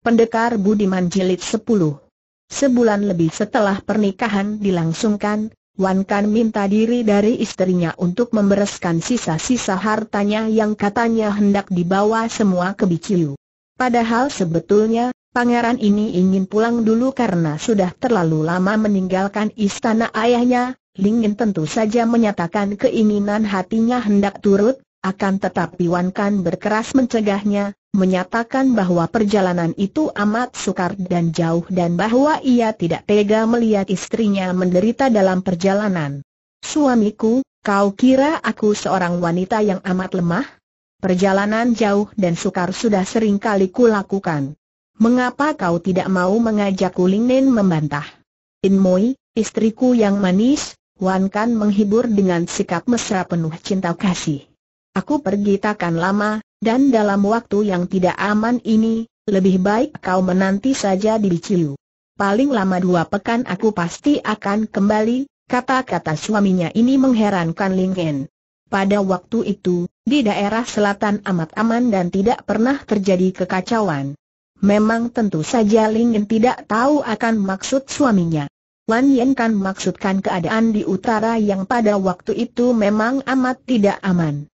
Pendekar Budiman Jilid 10 Sebulan lebih setelah pernikahan dilangsungkan, Wan Kan minta diri dari istrinya untuk membereskan sisa-sisa hartanya yang katanya hendak dibawa semua ke Biciu. Padahal sebetulnya, pangeran ini ingin pulang dulu karena sudah terlalu lama meninggalkan istana ayahnya, Lingin tentu saja menyatakan keinginan hatinya hendak turut, akan tetapi Wan Kan berkeras mencegahnya, menyatakan bahwa perjalanan itu amat sukar dan jauh dan bahwa ia tidak tega melihat istrinya menderita dalam perjalanan. Suamiku, kau kira aku seorang wanita yang amat lemah? Perjalanan jauh dan sukar sudah sering kali kulakukan. Mengapa kau tidak mau mengajakku Kulingnen membantah? Inmoi, istriku yang manis, Wan Kan menghibur dengan sikap mesra penuh cinta kasih. Aku pergi takkan lama, dan dalam waktu yang tidak aman ini, lebih baik kau menanti saja di Biciu. Paling lama dua pekan aku pasti akan kembali, kata-kata suaminya ini mengherankan Lingen. Pada waktu itu, di daerah selatan amat aman dan tidak pernah terjadi kekacauan. Memang tentu saja Lingen tidak tahu akan maksud suaminya. Wan Yen kan maksudkan keadaan di utara yang pada waktu itu memang amat tidak aman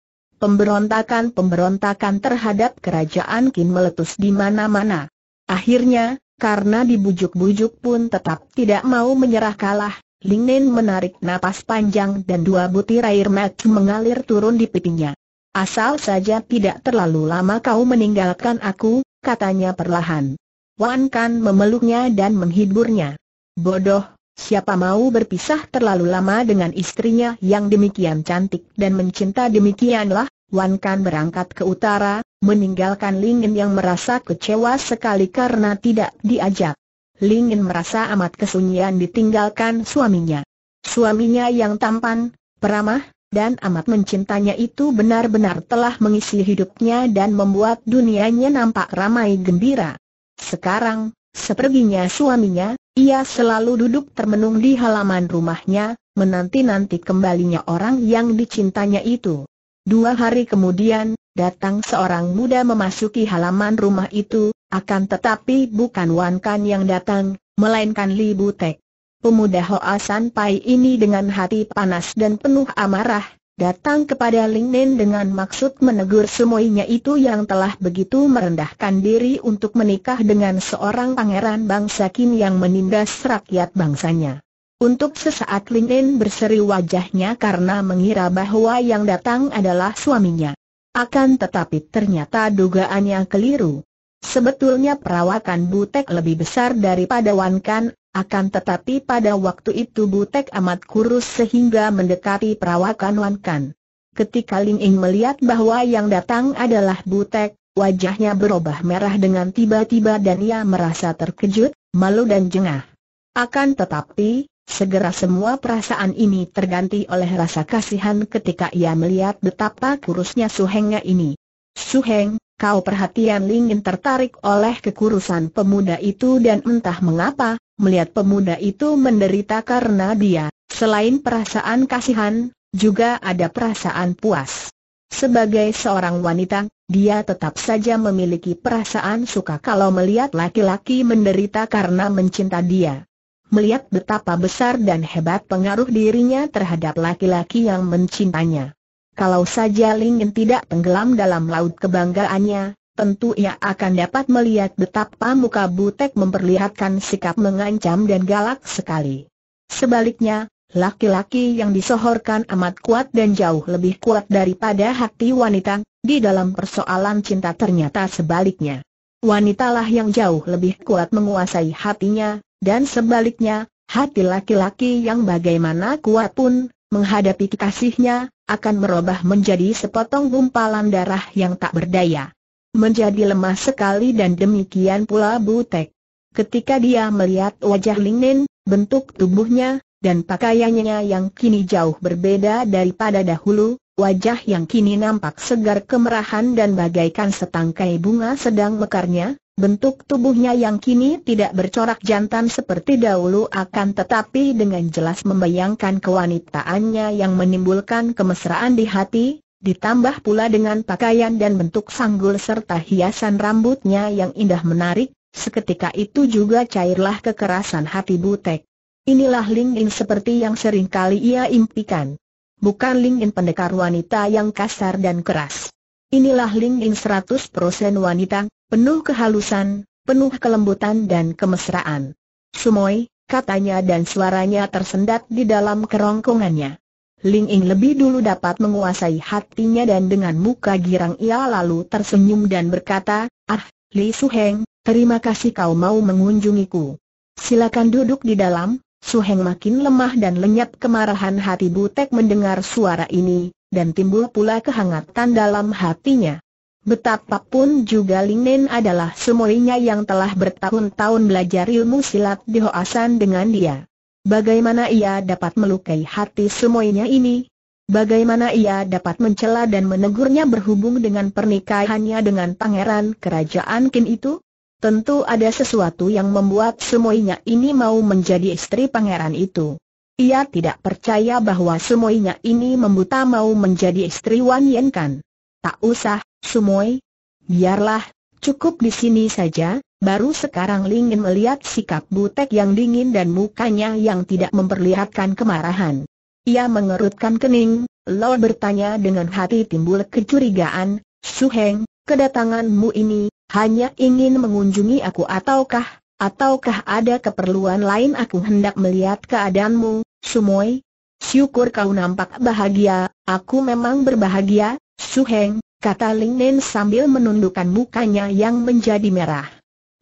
pemberontakan-pemberontakan terhadap kerajaan Qin meletus di mana-mana. Akhirnya, karena dibujuk-bujuk pun tetap tidak mau menyerah kalah, Ling Nen menarik napas panjang dan dua butir air mata mengalir turun di pipinya. Asal saja tidak terlalu lama kau meninggalkan aku, katanya perlahan. Wan Kan memeluknya dan menghiburnya. Bodoh, Siapa mau berpisah terlalu lama dengan istrinya yang demikian cantik dan mencinta demikianlah, Wan Kan berangkat ke utara, meninggalkan Lingin yang merasa kecewa sekali karena tidak diajak. Lingin merasa amat kesunyian ditinggalkan suaminya. Suaminya yang tampan, peramah, dan amat mencintanya itu benar-benar telah mengisi hidupnya dan membuat dunianya nampak ramai gembira. Sekarang, seperginya suaminya, ia selalu duduk termenung di halaman rumahnya, menanti-nanti kembalinya orang yang dicintanya itu. Dua hari kemudian, datang seorang muda memasuki halaman rumah itu, akan tetapi bukan Wan Kan yang datang, melainkan Li Butek. Pemuda Hoa San Pai ini dengan hati panas dan penuh amarah, datang kepada Ling Nen dengan maksud menegur semuanya itu yang telah begitu merendahkan diri untuk menikah dengan seorang pangeran bangsa Kim yang menindas rakyat bangsanya. Untuk sesaat Lin Lin berseri wajahnya karena mengira bahwa yang datang adalah suaminya. Akan tetapi ternyata dugaannya keliru. Sebetulnya perawakan Butek lebih besar daripada Wan Kan, akan tetapi pada waktu itu Butek amat kurus sehingga mendekati perawakan Wan Kan. Ketika Ling Ing melihat bahwa yang datang adalah Butek, wajahnya berubah merah dengan tiba-tiba dan ia merasa terkejut, malu dan jengah. Akan tetapi, Segera semua perasaan ini terganti oleh rasa kasihan ketika ia melihat betapa kurusnya Suhengnya ini. Suheng, kau perhatian Lingin tertarik oleh kekurusan pemuda itu dan entah mengapa, melihat pemuda itu menderita karena dia, selain perasaan kasihan, juga ada perasaan puas. Sebagai seorang wanita, dia tetap saja memiliki perasaan suka kalau melihat laki-laki menderita karena mencinta dia melihat betapa besar dan hebat pengaruh dirinya terhadap laki-laki yang mencintainya. Kalau saja Lingin tidak tenggelam dalam laut kebanggaannya, tentu ia akan dapat melihat betapa muka Butek memperlihatkan sikap mengancam dan galak sekali. Sebaliknya, laki-laki yang disohorkan amat kuat dan jauh lebih kuat daripada hati wanita, di dalam persoalan cinta ternyata sebaliknya. Wanitalah yang jauh lebih kuat menguasai hatinya, dan sebaliknya, hati laki-laki yang bagaimana kuat pun, menghadapi kekasihnya, akan merubah menjadi sepotong gumpalan darah yang tak berdaya. Menjadi lemah sekali dan demikian pula Butek. Ketika dia melihat wajah Lingnin, bentuk tubuhnya, dan pakaiannya yang kini jauh berbeda daripada dahulu, wajah yang kini nampak segar kemerahan dan bagaikan setangkai bunga sedang mekarnya, Bentuk tubuhnya yang kini tidak bercorak jantan seperti dahulu akan tetapi dengan jelas membayangkan kewanitaannya yang menimbulkan kemesraan di hati, ditambah pula dengan pakaian dan bentuk sanggul serta hiasan rambutnya yang indah menarik, seketika itu juga cairlah kekerasan hati Butek. Inilah Ling In seperti yang sering kali ia impikan. Bukan Ling In pendekar wanita yang kasar dan keras. Inilah Ling Ying 100% wanita, penuh kehalusan, penuh kelembutan dan kemesraan. Sumoy, katanya dan suaranya tersendat di dalam kerongkongannya. Ling Ying lebih dulu dapat menguasai hatinya dan dengan muka girang ia lalu tersenyum dan berkata, Ah, Li Heng, terima kasih kau mau mengunjungiku. Silakan duduk di dalam, Su Heng makin lemah dan lenyap kemarahan hati Butek mendengar suara ini, dan timbul pula kehangatan dalam hatinya. Betapapun juga Nen adalah semuanya yang telah bertahun-tahun belajar ilmu silat di Hoasan dengan dia. Bagaimana ia dapat melukai hati semuanya ini? Bagaimana ia dapat mencela dan menegurnya berhubung dengan pernikahannya dengan pangeran kerajaan Qin itu? Tentu ada sesuatu yang membuat semuanya ini mau menjadi istri pangeran itu. Ia tidak percaya bahwa semuanya ini membuta mau menjadi istri Wan Yen Kan. Tak usah, Sumoy. Biarlah, cukup di sini saja, baru sekarang Lingin melihat sikap butek yang dingin dan mukanya yang tidak memperlihatkan kemarahan. Ia mengerutkan kening, Lord bertanya dengan hati timbul kecurigaan, Suheng, kedatanganmu ini, hanya ingin mengunjungi aku ataukah Ataukah ada keperluan lain aku hendak melihat keadaanmu, Sumoy? Syukur kau nampak bahagia, aku memang berbahagia, Su Heng. kata Ling Nen sambil menundukkan mukanya yang menjadi merah.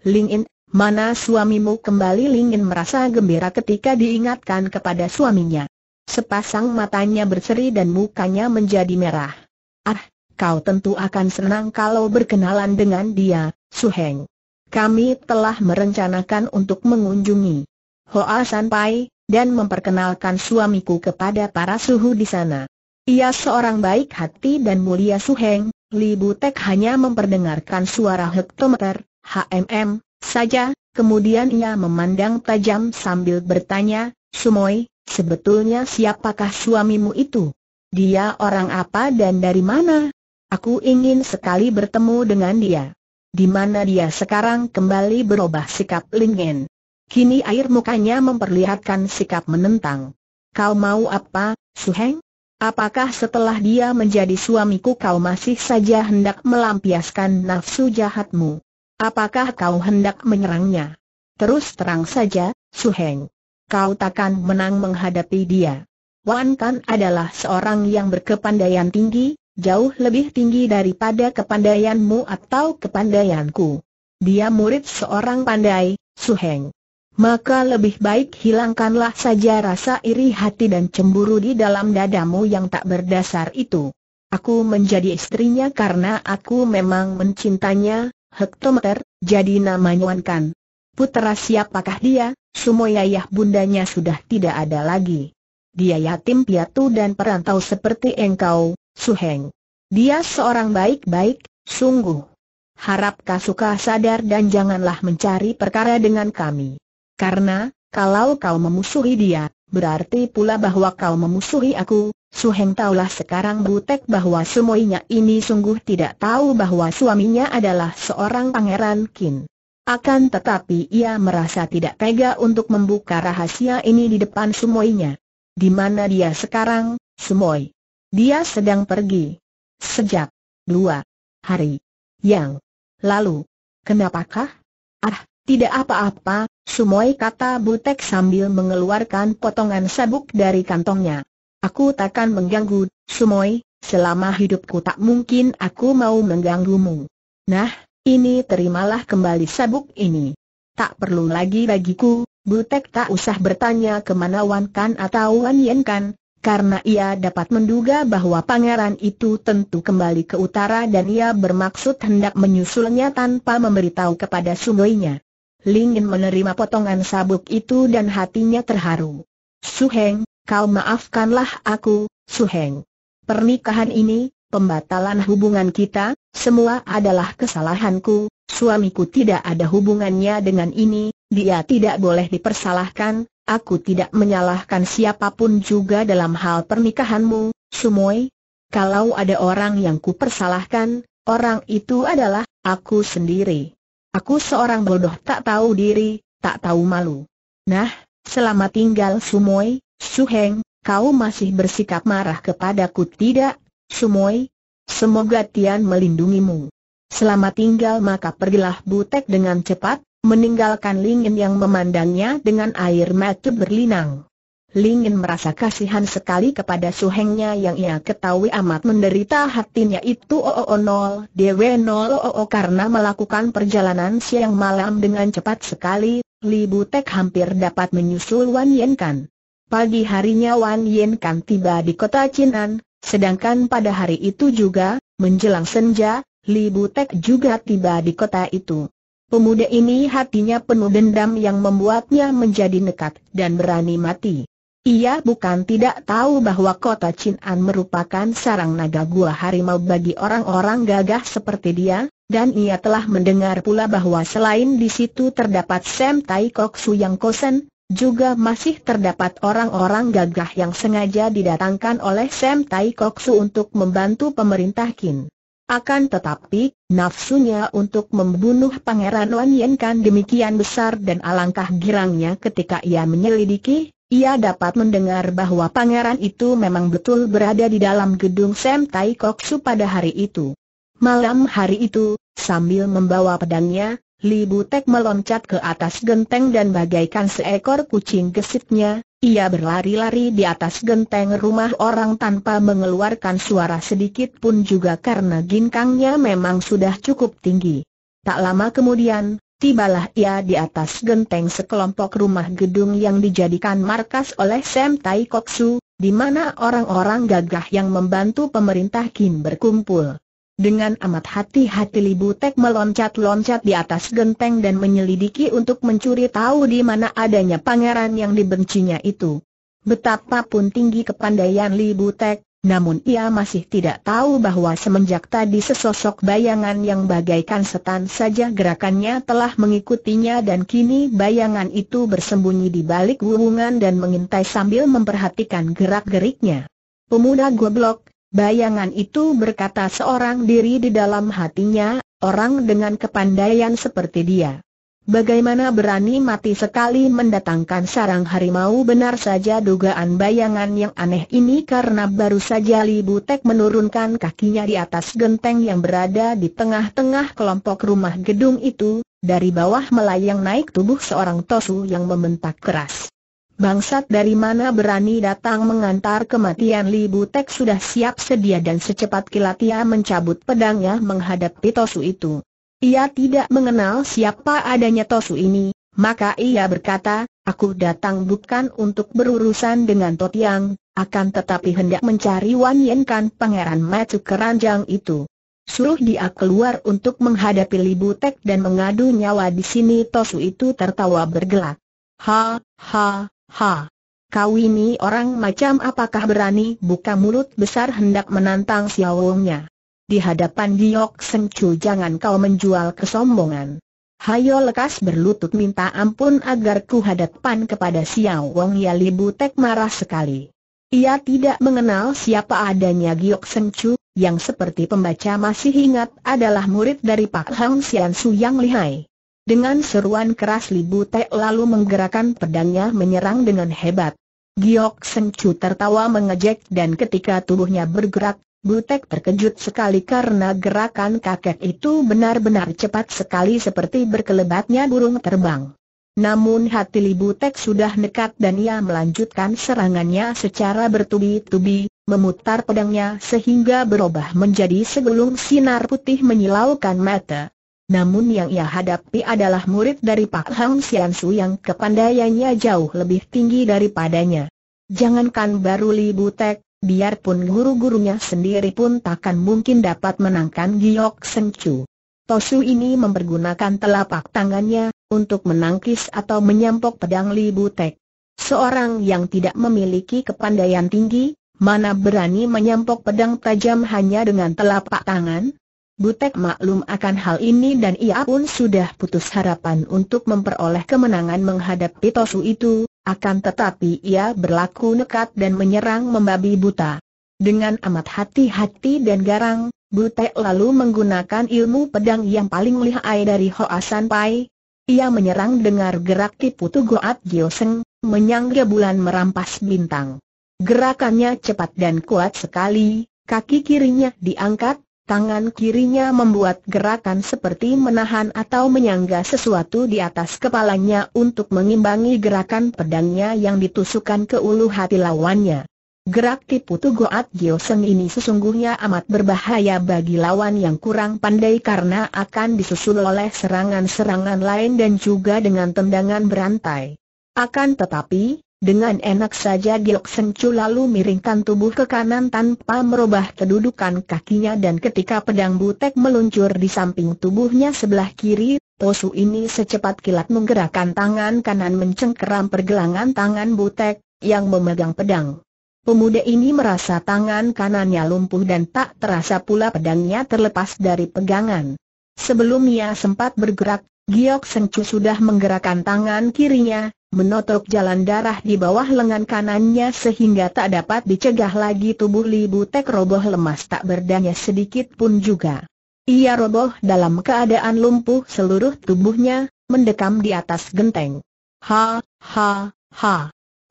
Ling In, mana suamimu kembali Ling In merasa gembira ketika diingatkan kepada suaminya. Sepasang matanya berseri dan mukanya menjadi merah. Ah, kau tentu akan senang kalau berkenalan dengan dia, Su Heng kami telah merencanakan untuk mengunjungi Hoa Sanpai, dan memperkenalkan suamiku kepada para suhu di sana. Ia seorang baik hati dan mulia suheng, Li Butek hanya memperdengarkan suara hektometer, HMM, saja, kemudian ia memandang tajam sambil bertanya, Sumoy, sebetulnya siapakah suamimu itu? Dia orang apa dan dari mana? Aku ingin sekali bertemu dengan dia di mana dia sekarang kembali berubah sikap Lingen. Kini air mukanya memperlihatkan sikap menentang. Kau mau apa, Su Heng? Apakah setelah dia menjadi suamiku kau masih saja hendak melampiaskan nafsu jahatmu? Apakah kau hendak menyerangnya? Terus terang saja, Su Heng. Kau takkan menang menghadapi dia. Wan Kan adalah seorang yang berkepandaian tinggi, jauh lebih tinggi daripada kepandaianmu atau kepandaianku. Dia murid seorang pandai, Suheng. Maka lebih baik hilangkanlah saja rasa iri hati dan cemburu di dalam dadamu yang tak berdasar itu. Aku menjadi istrinya karena aku memang mencintanya, hektometer, jadi namanya Wankan. Putera siapakah dia, Semua Sumoyayah bundanya sudah tidak ada lagi. Dia yatim piatu dan perantau seperti engkau, Su Dia seorang baik-baik, sungguh. Harap suka sadar dan janganlah mencari perkara dengan kami. Karena, kalau kau memusuhi dia, berarti pula bahwa kau memusuhi aku, Su Heng taulah sekarang butek bahwa semuanya ini sungguh tidak tahu bahwa suaminya adalah seorang pangeran kin. Akan tetapi ia merasa tidak tega untuk membuka rahasia ini di depan semuanya. Di mana dia sekarang, semuanya? Dia sedang pergi. Sejak dua hari yang lalu. Kenapakah? Ah, tidak apa-apa, Sumoi kata Butek sambil mengeluarkan potongan sabuk dari kantongnya. Aku takkan mengganggu, Sumoi, selama hidupku tak mungkin aku mau mengganggumu. Nah, ini terimalah kembali sabuk ini. Tak perlu lagi bagiku, Butek tak usah bertanya kemana Wan Kan atau Wan Yen Kan, karena ia dapat menduga bahwa pangeran itu tentu kembali ke utara dan ia bermaksud hendak menyusulnya tanpa memberitahu kepada sungainya. Lingin menerima potongan sabuk itu dan hatinya terharu. Suheng, kau maafkanlah aku, Suheng. Pernikahan ini, pembatalan hubungan kita, semua adalah kesalahanku, suamiku tidak ada hubungannya dengan ini, dia tidak boleh dipersalahkan, Aku tidak menyalahkan siapapun juga dalam hal pernikahanmu, Sumoy. Kalau ada orang yang kupersalahkan, orang itu adalah aku sendiri. Aku seorang bodoh tak tahu diri, tak tahu malu. Nah, selama tinggal Sumoy, Suheng, kau masih bersikap marah kepadaku tidak, Sumoy? Semoga Tian melindungimu. Selama tinggal maka pergilah Butek dengan cepat, meninggalkan Lingin yang memandangnya dengan air mata berlinang. Lingin merasa kasihan sekali kepada suhengnya yang ia ketahui amat menderita hatinya itu OOO0 DW0OO karena melakukan perjalanan siang malam dengan cepat sekali, Li Butek hampir dapat menyusul Wan Yen Kan. Pagi harinya Wan Yen Kan tiba di kota Chinan, sedangkan pada hari itu juga, menjelang senja, Li Butek juga tiba di kota itu. Pemuda ini hatinya penuh dendam yang membuatnya menjadi nekat dan berani mati. Ia bukan tidak tahu bahwa kota Chin'an merupakan sarang naga gua harimau bagi orang-orang gagah seperti dia, dan ia telah mendengar pula bahwa selain di situ terdapat Sam Tai Kok Su yang kosen, juga masih terdapat orang-orang gagah yang sengaja didatangkan oleh Sam Tai Kok Su untuk membantu pemerintah Kin. Akan tetapi, nafsunya untuk membunuh Pangeran Wan Yen kan demikian besar dan alangkah girangnya ketika ia menyelidiki, ia dapat mendengar bahwa pangeran itu memang betul berada di dalam gedung Sam Tai Su pada hari itu. Malam hari itu, sambil membawa pedangnya, Li Butek meloncat ke atas genteng dan bagaikan seekor kucing gesitnya, ia berlari-lari di atas genteng rumah orang tanpa mengeluarkan suara sedikit pun juga karena ginkangnya memang sudah cukup tinggi. Tak lama kemudian, tibalah ia di atas genteng sekelompok rumah gedung yang dijadikan markas oleh Sam Tai Koksu, di mana orang-orang gagah yang membantu pemerintah Kim berkumpul. Dengan amat hati-hati Li Butek meloncat-loncat di atas genteng dan menyelidiki untuk mencuri tahu di mana adanya pangeran yang dibencinya itu. Betapapun tinggi kepandaian Li Butek, namun ia masih tidak tahu bahwa semenjak tadi sesosok bayangan yang bagaikan setan saja gerakannya telah mengikutinya dan kini bayangan itu bersembunyi di balik wuwungan dan mengintai sambil memperhatikan gerak-geriknya. Pemuda goblok, Bayangan itu berkata seorang diri di dalam hatinya, orang dengan kepandaian seperti dia. Bagaimana berani mati sekali mendatangkan sarang harimau benar saja dugaan bayangan yang aneh ini karena baru saja Li Butek menurunkan kakinya di atas genteng yang berada di tengah-tengah kelompok rumah gedung itu, dari bawah melayang naik tubuh seorang Tosu yang membentak keras bangsat dari mana berani datang mengantar kematian Li Butek sudah siap sedia dan secepat kilat ia mencabut pedangnya menghadapi Tosu itu. Ia tidak mengenal siapa adanya Tosu ini, maka ia berkata, aku datang bukan untuk berurusan dengan Totiang, akan tetapi hendak mencari Wan Yen Kan Pangeran Macu Keranjang itu. Suruh dia keluar untuk menghadapi Li Butek dan mengadu nyawa di sini Tosu itu tertawa bergelak. Ha, ha, Ha! Kau ini orang macam apakah berani buka mulut besar hendak menantang Siawongnya? Di hadapan Giok Seng Chu jangan kau menjual kesombongan. Hayo lekas berlutut minta ampun agar ku hadapan kepada Xiaowong ya Libu Tek marah sekali. Ia tidak mengenal siapa adanya Giok Seng Chu, yang seperti pembaca masih ingat adalah murid dari Pak Hang Sian Su yang lihai. Dengan seruan keras Li Te lalu menggerakkan pedangnya menyerang dengan hebat. Giok Seng Chu tertawa mengejek dan ketika tubuhnya bergerak, Butek terkejut sekali karena gerakan kakek itu benar-benar cepat sekali seperti berkelebatnya burung terbang. Namun hati Libutek sudah nekat dan ia melanjutkan serangannya secara bertubi-tubi, memutar pedangnya sehingga berubah menjadi segulung sinar putih menyilaukan mata. Namun yang ia hadapi adalah murid dari Pak Hang Sian Su yang kepandaiannya jauh lebih tinggi daripadanya. Jangankan baru Li Butek, biarpun guru-gurunya sendiri pun takkan mungkin dapat menangkan Giok Seng Chu. Tosu ini mempergunakan telapak tangannya, untuk menangkis atau menyampok pedang Li Butek. Seorang yang tidak memiliki kepandaian tinggi, mana berani menyampok pedang tajam hanya dengan telapak tangan? Butek maklum akan hal ini dan ia pun sudah putus harapan untuk memperoleh kemenangan menghadapi Tosu itu, akan tetapi ia berlaku nekat dan menyerang membabi buta. Dengan amat hati-hati dan garang, Butek lalu menggunakan ilmu pedang yang paling lihai dari Hoasan Pai. Ia menyerang dengar gerak tipu tugoat Gioseng, menyangga bulan merampas bintang. Gerakannya cepat dan kuat sekali, kaki kirinya diangkat, Tangan kirinya membuat gerakan seperti menahan atau menyangga sesuatu di atas kepalanya untuk mengimbangi gerakan pedangnya yang ditusukkan ke ulu hati lawannya. Gerak tipu Tugoat Gioseng ini sesungguhnya amat berbahaya bagi lawan yang kurang pandai karena akan disusul oleh serangan-serangan lain dan juga dengan tendangan berantai. Akan tetapi, dengan enak saja Giok Sencu lalu miringkan tubuh ke kanan tanpa merubah kedudukan kakinya dan ketika pedang butek meluncur di samping tubuhnya sebelah kiri, Tosu ini secepat kilat menggerakkan tangan kanan mencengkeram pergelangan tangan butek, yang memegang pedang. Pemuda ini merasa tangan kanannya lumpuh dan tak terasa pula pedangnya terlepas dari pegangan. Sebelum ia sempat bergerak, Giok Sencu sudah menggerakkan tangan kirinya, menotok jalan darah di bawah lengan kanannya sehingga tak dapat dicegah lagi tubuh Li Butek roboh lemas tak berdaya sedikit pun juga. Ia roboh dalam keadaan lumpuh seluruh tubuhnya, mendekam di atas genteng. Ha, ha, ha.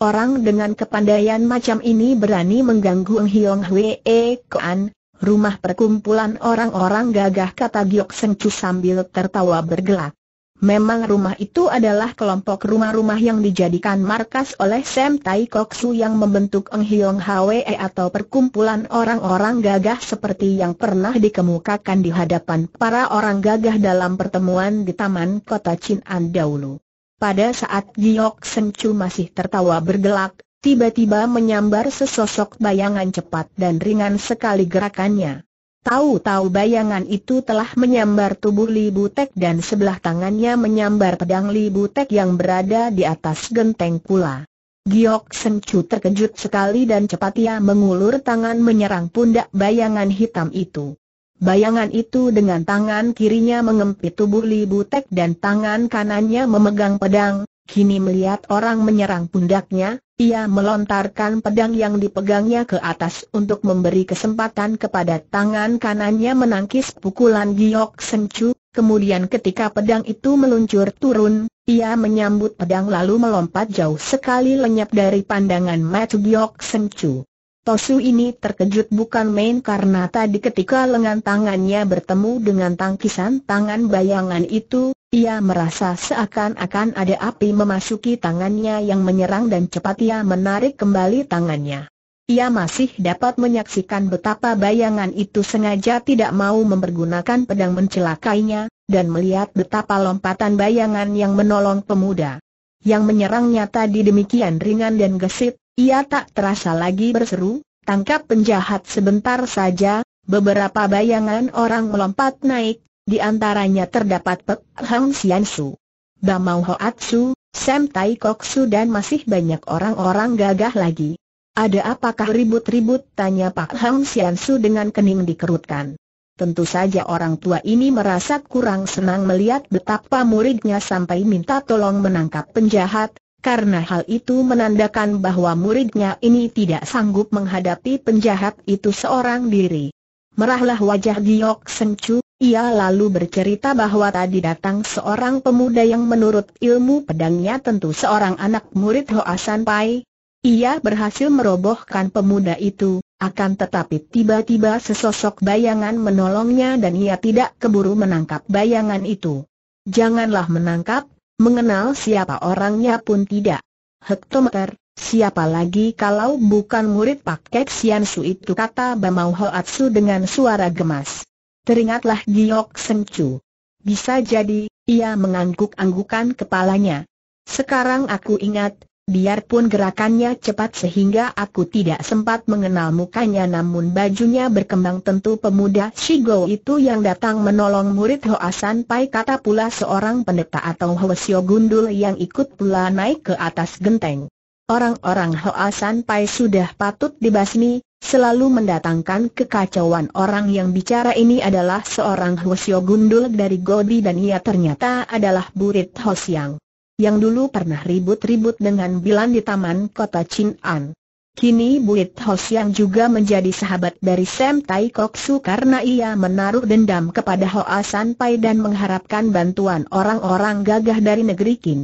Orang dengan kepandaian macam ini berani mengganggu Ng Hiong Hwee Koan, rumah perkumpulan orang-orang gagah kata Giok Sengcu sambil tertawa bergelak. Memang rumah itu adalah kelompok rumah-rumah yang dijadikan markas oleh Sam Tai Kok Su yang membentuk Eng Hiong Hwe atau perkumpulan orang-orang gagah seperti yang pernah dikemukakan di hadapan para orang gagah dalam pertemuan di Taman Kota Chin An dahulu. Pada saat Giok Sen Chu masih tertawa bergelak, tiba-tiba menyambar sesosok bayangan cepat dan ringan sekali gerakannya. Tahu-tahu bayangan itu telah menyambar tubuh Li Butek dan sebelah tangannya menyambar pedang Li Butek yang berada di atas genteng pula. Giok Sengcu terkejut sekali dan cepat ia mengulur tangan menyerang pundak bayangan hitam itu. Bayangan itu dengan tangan kirinya mengempit tubuh Li Butek dan tangan kanannya memegang pedang, Kini melihat orang menyerang pundaknya, ia melontarkan pedang yang dipegangnya ke atas untuk memberi kesempatan kepada tangan kanannya menangkis pukulan Giok Sencu, kemudian ketika pedang itu meluncur turun, ia menyambut pedang lalu melompat jauh sekali lenyap dari pandangan Matu Giok Sencu. Tosu ini terkejut bukan main karena tadi ketika lengan tangannya bertemu dengan tangkisan tangan bayangan itu, ia merasa seakan-akan ada api memasuki tangannya yang menyerang dan cepat ia menarik kembali tangannya. Ia masih dapat menyaksikan betapa bayangan itu sengaja tidak mau mempergunakan pedang mencelakainya, dan melihat betapa lompatan bayangan yang menolong pemuda. Yang menyerangnya tadi demikian ringan dan gesit, ia tak terasa lagi berseru, tangkap penjahat sebentar saja, beberapa bayangan orang melompat naik, di antaranya terdapat Pek Hang Sian Su, Bamau Su, Sam Tai Kok Su dan masih banyak orang-orang gagah lagi. Ada apakah ribut-ribut? Tanya Pak Hang Sian Su dengan kening dikerutkan. Tentu saja orang tua ini merasa kurang senang melihat betapa muridnya sampai minta tolong menangkap penjahat, karena hal itu menandakan bahwa muridnya ini tidak sanggup menghadapi penjahat itu seorang diri. Merahlah wajah Giok Sencu, ia lalu bercerita bahwa tadi datang seorang pemuda yang menurut ilmu pedangnya tentu seorang anak murid Hoa Pai. Ia berhasil merobohkan pemuda itu, akan tetapi tiba-tiba sesosok bayangan menolongnya dan ia tidak keburu menangkap bayangan itu. Janganlah menangkap, Mengenal siapa orangnya pun tidak. Hektometer, siapa lagi kalau bukan murid Pak Kek Sian Su itu kata Bamau Hoatsu dengan suara gemas. Teringatlah Giok Seng Chu. Bisa jadi, ia mengangguk-anggukan kepalanya. Sekarang aku ingat, Biarpun gerakannya cepat sehingga aku tidak sempat mengenal mukanya namun bajunya berkembang tentu pemuda Shigo itu yang datang menolong murid Hoasan Pai kata pula seorang pendeta atau Hwasyo Gundul yang ikut pula naik ke atas genteng. Orang-orang Hoasan Pai sudah patut dibasmi, selalu mendatangkan kekacauan orang yang bicara ini adalah seorang Hwasyo Gundul dari Godi dan ia ternyata adalah murid Hosiang yang dulu pernah ribut-ribut dengan Bilan di taman kota Chin'an. Kini Buit Hos yang juga menjadi sahabat dari Sam Tai Kok Su karena ia menaruh dendam kepada Hoa San Pai dan mengharapkan bantuan orang-orang gagah dari negeri Qin.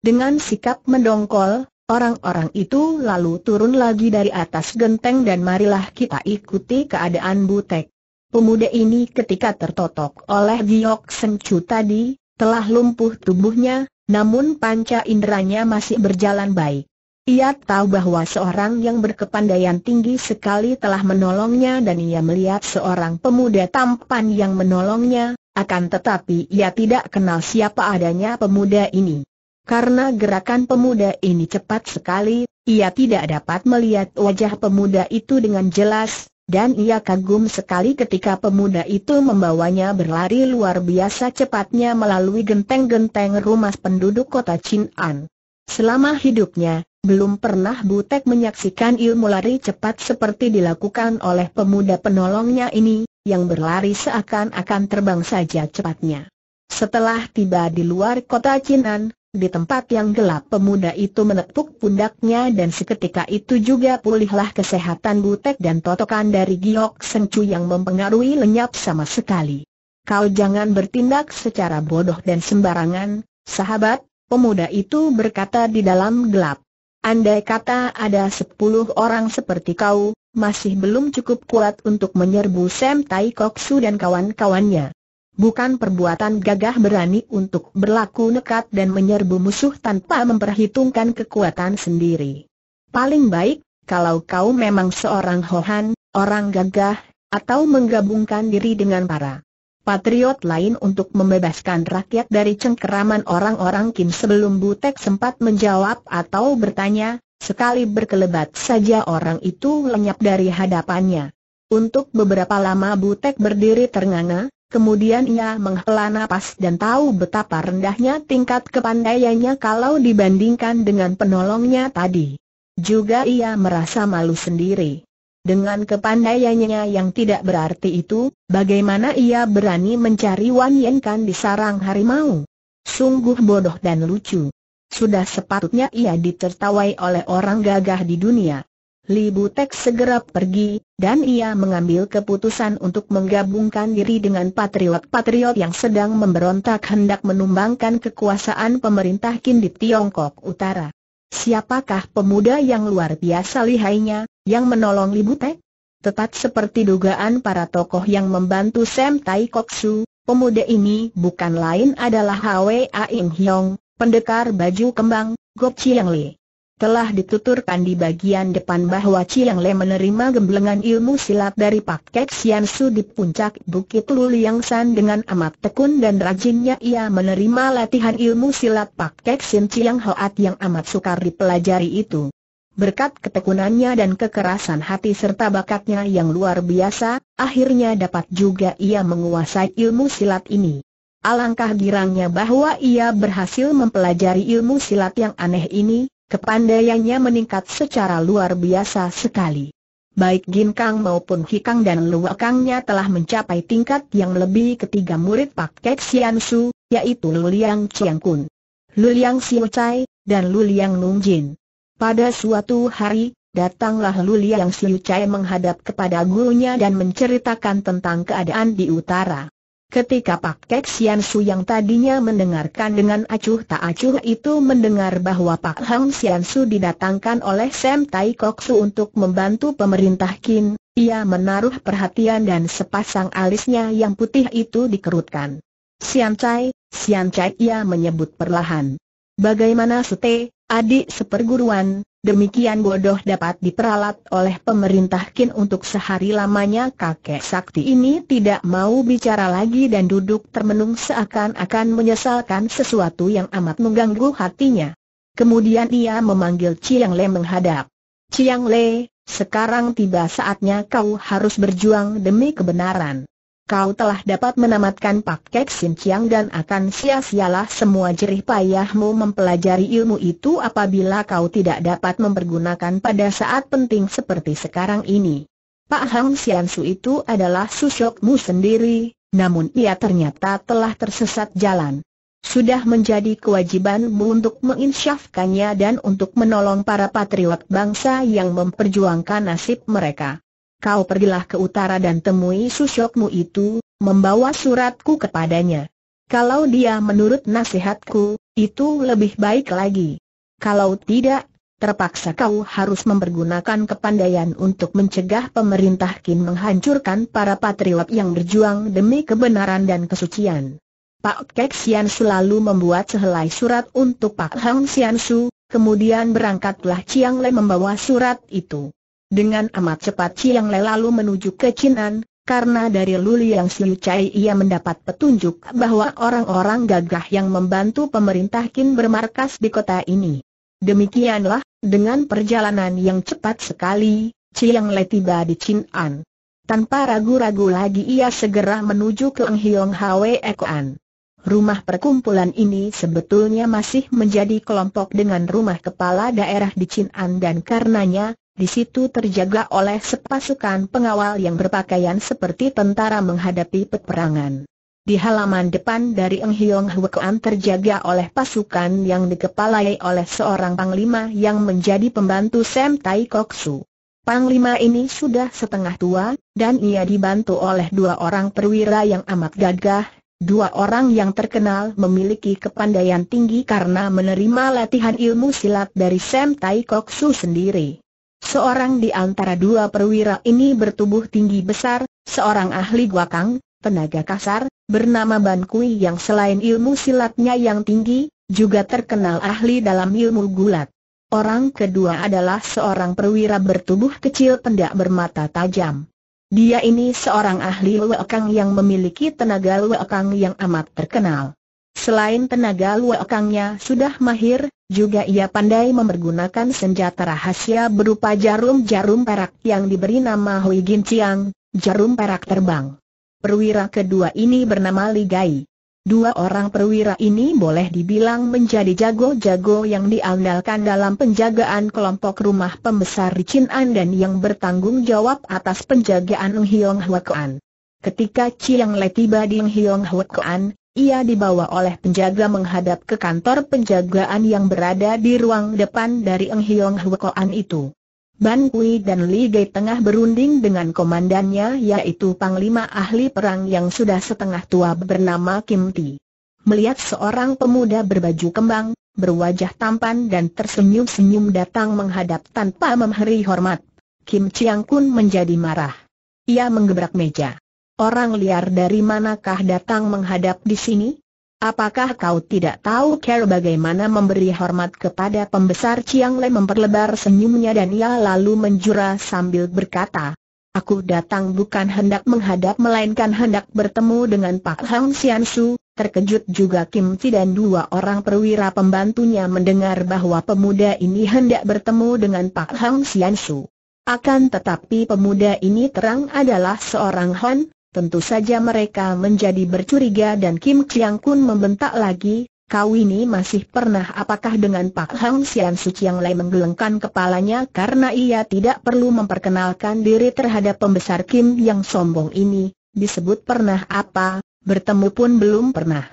Dengan sikap mendongkol, Orang-orang itu lalu turun lagi dari atas genteng dan marilah kita ikuti keadaan Butek. Pemuda ini ketika tertotok oleh giok Sengcu tadi, telah lumpuh tubuhnya, namun panca inderanya masih berjalan baik. Ia tahu bahwa seorang yang berkepandaian tinggi sekali telah menolongnya dan ia melihat seorang pemuda tampan yang menolongnya, akan tetapi ia tidak kenal siapa adanya pemuda ini. Karena gerakan pemuda ini cepat sekali, ia tidak dapat melihat wajah pemuda itu dengan jelas, dan ia kagum sekali ketika pemuda itu membawanya berlari luar biasa cepatnya melalui genteng-genteng rumah penduduk kota Chin'an. Selama hidupnya, belum pernah Butek menyaksikan ilmu lari cepat seperti dilakukan oleh pemuda penolongnya ini, yang berlari seakan-akan terbang saja cepatnya. Setelah tiba di luar kota Chinan, di tempat yang gelap pemuda itu menepuk pundaknya dan seketika itu juga pulihlah kesehatan butek dan totokan dari giok sengcu yang mempengaruhi lenyap sama sekali. Kau jangan bertindak secara bodoh dan sembarangan, sahabat, pemuda itu berkata di dalam gelap. Andai kata ada sepuluh orang seperti kau, masih belum cukup kuat untuk menyerbu Sam Tai Koksu dan kawan-kawannya bukan perbuatan gagah berani untuk berlaku nekat dan menyerbu musuh tanpa memperhitungkan kekuatan sendiri. Paling baik, kalau kau memang seorang Hohan, orang gagah, atau menggabungkan diri dengan para patriot lain untuk membebaskan rakyat dari cengkeraman orang-orang Kim sebelum Butek sempat menjawab atau bertanya, sekali berkelebat saja orang itu lenyap dari hadapannya. Untuk beberapa lama Butek berdiri ternganga, Kemudian ia menghela nafas dan tahu betapa rendahnya tingkat kepandaiannya kalau dibandingkan dengan penolongnya tadi. Juga ia merasa malu sendiri. Dengan kepandaiannya yang tidak berarti itu, bagaimana ia berani mencari Wan Yen Kan di sarang harimau? Sungguh bodoh dan lucu. Sudah sepatutnya ia ditertawai oleh orang gagah di dunia. Li Butek segera pergi, dan ia mengambil keputusan untuk menggabungkan diri dengan patriot-patriot yang sedang memberontak hendak menumbangkan kekuasaan pemerintah kini di Tiongkok Utara. Siapakah pemuda yang luar biasa lihainya, yang menolong Li Butek? Tepat seperti dugaan para tokoh yang membantu Sam Tai Kok Su, pemuda ini bukan lain adalah Hwa Im Hyong, pendekar baju kembang, Gok Chiang Lee telah dituturkan di bagian depan bahwa Chiang Le menerima gemblengan ilmu silat dari Pak Kek Sian Su di puncak Bukit Luliang San dengan amat tekun dan rajinnya ia menerima latihan ilmu silat Pak Kek Sian Chiang Hoat yang amat sukar dipelajari itu. Berkat ketekunannya dan kekerasan hati serta bakatnya yang luar biasa, akhirnya dapat juga ia menguasai ilmu silat ini. Alangkah girangnya bahwa ia berhasil mempelajari ilmu silat yang aneh ini, Kepandaiannya meningkat secara luar biasa sekali. Baik Gin Kang maupun Hi Kang dan Kangnya telah mencapai tingkat yang lebih ketiga murid Pak Kek Sian Su, yaitu Luliang Chiang Kun, Luliang Siu Chai, dan Luliang Nung Jin. Pada suatu hari, datanglah Luliang Siu Chai menghadap kepada gurunya dan menceritakan tentang keadaan di utara. Ketika Pak Kek Sian Su yang tadinya mendengarkan dengan acuh tak acuh itu mendengar bahwa Pak Hang Sian Su didatangkan oleh Sam Tai Kok Su untuk membantu pemerintah Kin, ia menaruh perhatian dan sepasang alisnya yang putih itu dikerutkan. Sian Chai, Sian Chai ia menyebut perlahan. Bagaimana Sute, Adik seperguruan, demikian bodoh dapat diperalat oleh pemerintah Kin untuk sehari lamanya kakek sakti ini tidak mau bicara lagi dan duduk termenung seakan-akan menyesalkan sesuatu yang amat mengganggu hatinya. Kemudian ia memanggil Chiang Le menghadap. Chiang Le, sekarang tiba saatnya kau harus berjuang demi kebenaran kau telah dapat menamatkan Pak Kek Sin Chiang dan akan sia-sialah semua jerih payahmu mempelajari ilmu itu apabila kau tidak dapat mempergunakan pada saat penting seperti sekarang ini. Pak Hang Sian Su itu adalah susokmu sendiri, namun ia ternyata telah tersesat jalan. Sudah menjadi kewajibanmu untuk menginsyafkannya dan untuk menolong para patriot bangsa yang memperjuangkan nasib mereka kau pergilah ke utara dan temui susyokmu itu, membawa suratku kepadanya. Kalau dia menurut nasihatku, itu lebih baik lagi. Kalau tidak, terpaksa kau harus mempergunakan kepandaian untuk mencegah pemerintah Qin menghancurkan para patriot yang berjuang demi kebenaran dan kesucian. Pak Kek Sian selalu membuat sehelai surat untuk Pak Hang Sian Su, kemudian berangkatlah Chiang Le membawa surat itu. Dengan amat cepat Chiang Le lalu menuju ke Chinan, karena dari Luli yang Siu Chai ia mendapat petunjuk bahwa orang-orang gagah yang membantu pemerintah Kin bermarkas di kota ini. Demikianlah, dengan perjalanan yang cepat sekali, Chiang Le tiba di Chinan. Tanpa ragu-ragu lagi ia segera menuju ke Ang Hiong Hwe Ekoan. Rumah perkumpulan ini sebetulnya masih menjadi kelompok dengan rumah kepala daerah di Chinan dan karenanya, di situ terjaga oleh sepasukan pengawal yang berpakaian seperti tentara menghadapi peperangan. Di halaman depan dari Eng Hiong Hwekoan terjaga oleh pasukan yang dikepalai oleh seorang panglima yang menjadi pembantu Sam Tai Kok Su. Panglima ini sudah setengah tua, dan ia dibantu oleh dua orang perwira yang amat gagah, dua orang yang terkenal memiliki kepandaian tinggi karena menerima latihan ilmu silat dari Sam Tai Kok Su sendiri. Seorang di antara dua perwira ini bertubuh tinggi besar, seorang ahli guakang, tenaga kasar, bernama Ban Kui yang selain ilmu silatnya yang tinggi, juga terkenal ahli dalam ilmu gulat. Orang kedua adalah seorang perwira bertubuh kecil pendak bermata tajam. Dia ini seorang ahli luakang yang memiliki tenaga luakang yang amat terkenal. Selain tenaga luakangnya sudah mahir, juga ia pandai mempergunakan senjata rahasia berupa jarum-jarum perak yang diberi nama Hui Gin Chiang, jarum perak terbang. Perwira kedua ini bernama Li Gai. Dua orang perwira ini boleh dibilang menjadi jago-jago yang diandalkan dalam penjagaan kelompok rumah pembesar di Chin'an dan yang bertanggung jawab atas penjagaan Hiong Hwa Ketika Chiang Le tiba di Hiong Hwa ia dibawa oleh penjaga menghadap ke kantor penjagaan yang berada di ruang depan dari Eng Hiong itu. Ban Kui dan Li Gai tengah berunding dengan komandannya yaitu Panglima Ahli Perang yang sudah setengah tua bernama Kim Ti. Melihat seorang pemuda berbaju kembang, berwajah tampan dan tersenyum-senyum datang menghadap tanpa memberi hormat, Kim Chiang Kun menjadi marah. Ia menggebrak meja. Orang liar dari manakah datang menghadap di sini? Apakah kau tidak tahu cara bagaimana memberi hormat kepada pembesar Chiang Le memperlebar senyumnya dan ia lalu menjura sambil berkata, Aku datang bukan hendak menghadap melainkan hendak bertemu dengan Pak Hang Sian Su, terkejut juga Kim Ti dan dua orang perwira pembantunya mendengar bahwa pemuda ini hendak bertemu dengan Pak Hang Sian Su. Akan tetapi pemuda ini terang adalah seorang Hon, tentu saja mereka menjadi bercuriga dan Kim Chiang Kun membentak lagi, kau ini masih pernah apakah dengan Pak Hang Sian Su Chiang Lai menggelengkan kepalanya karena ia tidak perlu memperkenalkan diri terhadap pembesar Kim yang sombong ini, disebut pernah apa, bertemu pun belum pernah.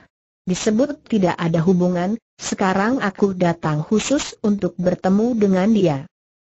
Disebut tidak ada hubungan, sekarang aku datang khusus untuk bertemu dengan dia.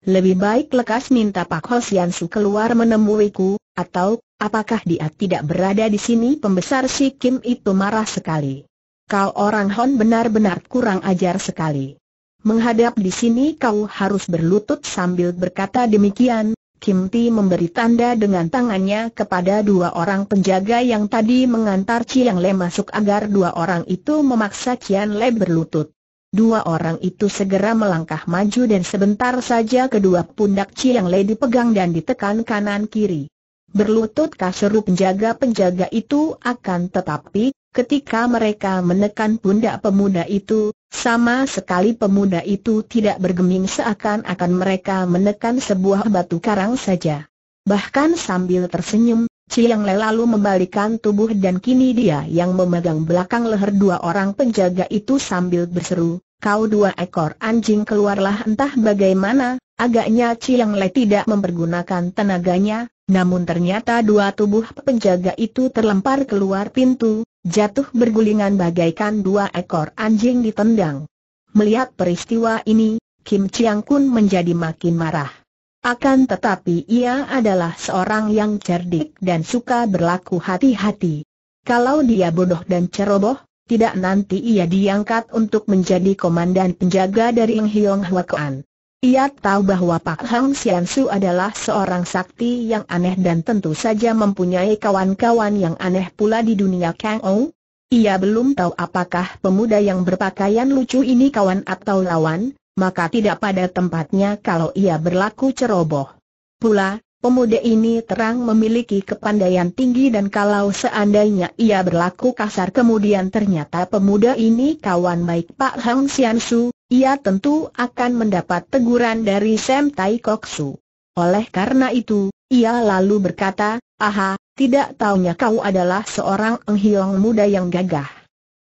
Lebih baik lekas minta Pak Hosiansu keluar menemuiku, atau Apakah dia tidak berada di sini? Pembesar si Kim itu marah sekali. Kau orang Hon benar-benar kurang ajar sekali. Menghadap di sini kau harus berlutut sambil berkata demikian. Kim Ti memberi tanda dengan tangannya kepada dua orang penjaga yang tadi mengantar Chiang Le masuk agar dua orang itu memaksa Chiang Le berlutut. Dua orang itu segera melangkah maju dan sebentar saja kedua pundak Chiang Le dipegang dan ditekan kanan kiri berlutut kasur penjaga-penjaga itu akan tetapi, ketika mereka menekan pundak pemuda itu, sama sekali pemuda itu tidak bergeming seakan-akan mereka menekan sebuah batu karang saja. Bahkan sambil tersenyum, Ciang Le lalu membalikan tubuh dan kini dia yang memegang belakang leher dua orang penjaga itu sambil berseru, kau dua ekor anjing keluarlah entah bagaimana, agaknya Ciang Le tidak mempergunakan tenaganya, namun ternyata dua tubuh penjaga itu terlempar keluar pintu, jatuh bergulingan bagaikan dua ekor anjing ditendang. Melihat peristiwa ini, Kim Chiang Kun menjadi makin marah. Akan tetapi ia adalah seorang yang cerdik dan suka berlaku hati-hati. Kalau dia bodoh dan ceroboh, tidak nanti ia diangkat untuk menjadi komandan penjaga dari Ng Hiong Hwa Kuan. Ia tahu bahwa Pak Hang Sian Su adalah seorang sakti yang aneh dan tentu saja mempunyai kawan-kawan yang aneh pula di dunia Kang Ou. Ia belum tahu apakah pemuda yang berpakaian lucu ini kawan atau lawan, maka tidak pada tempatnya kalau ia berlaku ceroboh. Pula, pemuda ini terang memiliki kepandaian tinggi dan kalau seandainya ia berlaku kasar kemudian ternyata pemuda ini kawan baik Pak Hang Sian Su, ia tentu akan mendapat teguran dari Sam Tai Kok Su. Oleh karena itu, ia lalu berkata, Aha, tidak taunya kau adalah seorang enghiong muda yang gagah.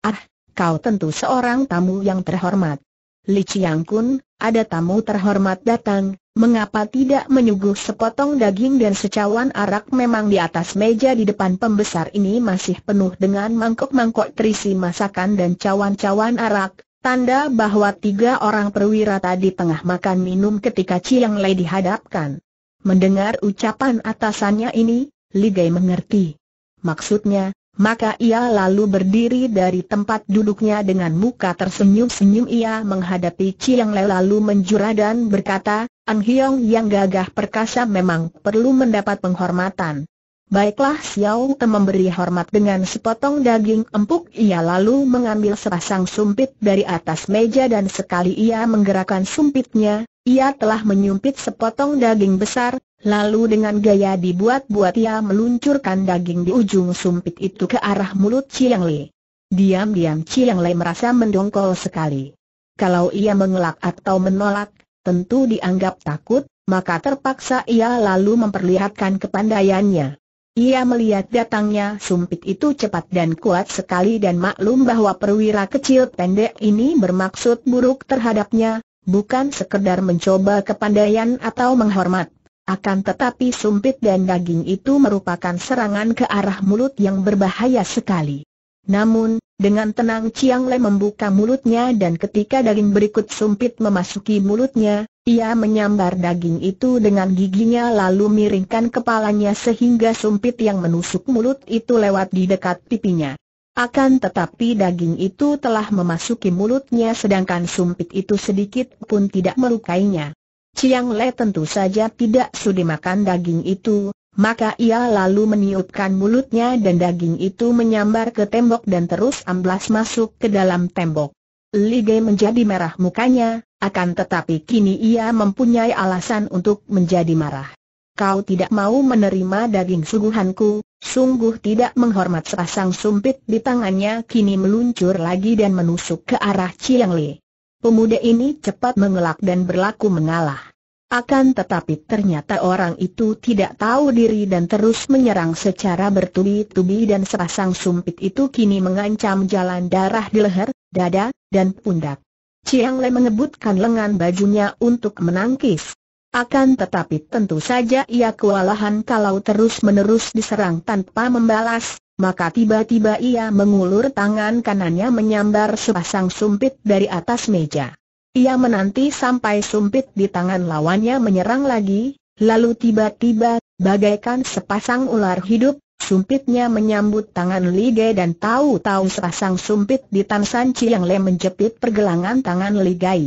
Ah, kau tentu seorang tamu yang terhormat. Li Chiang Kun, ada tamu terhormat datang, mengapa tidak menyuguh sepotong daging dan secawan arak memang di atas meja di depan pembesar ini masih penuh dengan mangkok-mangkok terisi masakan dan cawan-cawan arak, Tanda bahwa tiga orang perwira tadi tengah makan minum ketika Chiang Lei dihadapkan. Mendengar ucapan atasannya ini, Li Ligai mengerti. Maksudnya, maka ia lalu berdiri dari tempat duduknya dengan muka tersenyum-senyum ia menghadapi Chiang Lei lalu menjura dan berkata, Ang Hiong yang gagah perkasa memang perlu mendapat penghormatan. Baiklah Xiao Te memberi hormat dengan sepotong daging empuk ia lalu mengambil sepasang sumpit dari atas meja dan sekali ia menggerakkan sumpitnya, ia telah menyumpit sepotong daging besar, lalu dengan gaya dibuat-buat ia meluncurkan daging di ujung sumpit itu ke arah mulut Chiang Li. Diam-diam Chiang Li merasa mendongkol sekali. Kalau ia mengelak atau menolak, tentu dianggap takut, maka terpaksa ia lalu memperlihatkan kepandaiannya. Ia melihat datangnya sumpit itu cepat dan kuat sekali dan maklum bahwa perwira kecil pendek ini bermaksud buruk terhadapnya, bukan sekedar mencoba kepandaian atau menghormat. Akan tetapi sumpit dan daging itu merupakan serangan ke arah mulut yang berbahaya sekali. Namun, dengan tenang Chiang Le membuka mulutnya dan ketika daging berikut sumpit memasuki mulutnya, ia menyambar daging itu dengan giginya lalu miringkan kepalanya sehingga sumpit yang menusuk mulut itu lewat di dekat pipinya. Akan tetapi daging itu telah memasuki mulutnya sedangkan sumpit itu sedikit pun tidak melukainya. Ciang Le tentu saja tidak sudi makan daging itu, maka ia lalu meniupkan mulutnya dan daging itu menyambar ke tembok dan terus amblas masuk ke dalam tembok. Lige menjadi merah mukanya, akan tetapi kini ia mempunyai alasan untuk menjadi marah. Kau tidak mau menerima daging suguhanku, sungguh tidak menghormat sepasang sumpit di tangannya kini meluncur lagi dan menusuk ke arah Chiang Li. Pemuda ini cepat mengelak dan berlaku mengalah. Akan tetapi ternyata orang itu tidak tahu diri dan terus menyerang secara bertubi-tubi dan sepasang sumpit itu kini mengancam jalan darah di leher, dada, dan pundak. Chiang Le mengebutkan lengan bajunya untuk menangkis. Akan tetapi tentu saja ia kewalahan kalau terus-menerus diserang tanpa membalas, maka tiba-tiba ia mengulur tangan kanannya menyambar sepasang sumpit dari atas meja. Ia menanti sampai sumpit di tangan lawannya menyerang lagi, lalu tiba-tiba, bagaikan sepasang ular hidup, Sumpitnya menyambut tangan Li Ge dan tahu-tahu sepasang sumpit di Tan San Chiang Le menjepit pergelangan tangan Li Gai.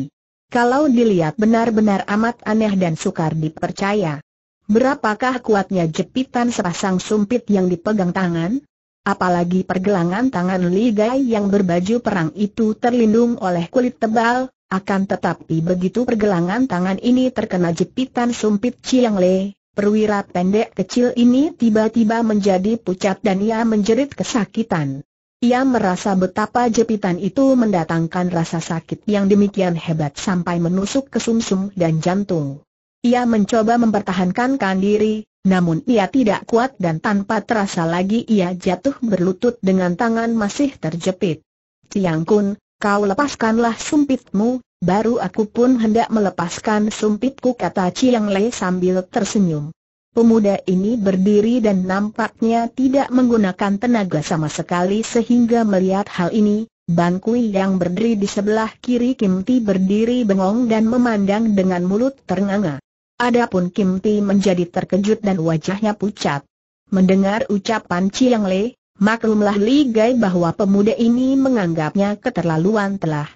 Kalau dilihat benar-benar amat aneh dan sukar dipercaya. Berapakah kuatnya jepitan sepasang sumpit yang dipegang tangan? Apalagi pergelangan tangan Li Gai yang berbaju perang itu terlindung oleh kulit tebal, akan tetapi begitu pergelangan tangan ini terkena jepitan sumpit Chiang Le, Perwira pendek kecil ini tiba-tiba menjadi pucat dan ia menjerit kesakitan. Ia merasa betapa jepitan itu mendatangkan rasa sakit yang demikian hebat sampai menusuk ke sumsum dan jantung. Ia mencoba mempertahankan kan diri, namun ia tidak kuat dan tanpa terasa lagi ia jatuh berlutut dengan tangan masih terjepit. Tiang Kun, kau lepaskanlah sumpitmu, Baru aku pun hendak melepaskan sumpitku kata Chiang Lei sambil tersenyum. Pemuda ini berdiri dan nampaknya tidak menggunakan tenaga sama sekali sehingga melihat hal ini, Ban Kui yang berdiri di sebelah kiri Kim Ti berdiri bengong dan memandang dengan mulut ternganga. Adapun Kim Ti menjadi terkejut dan wajahnya pucat. Mendengar ucapan Chiang Lei, maklumlah Li Gai bahwa pemuda ini menganggapnya keterlaluan telah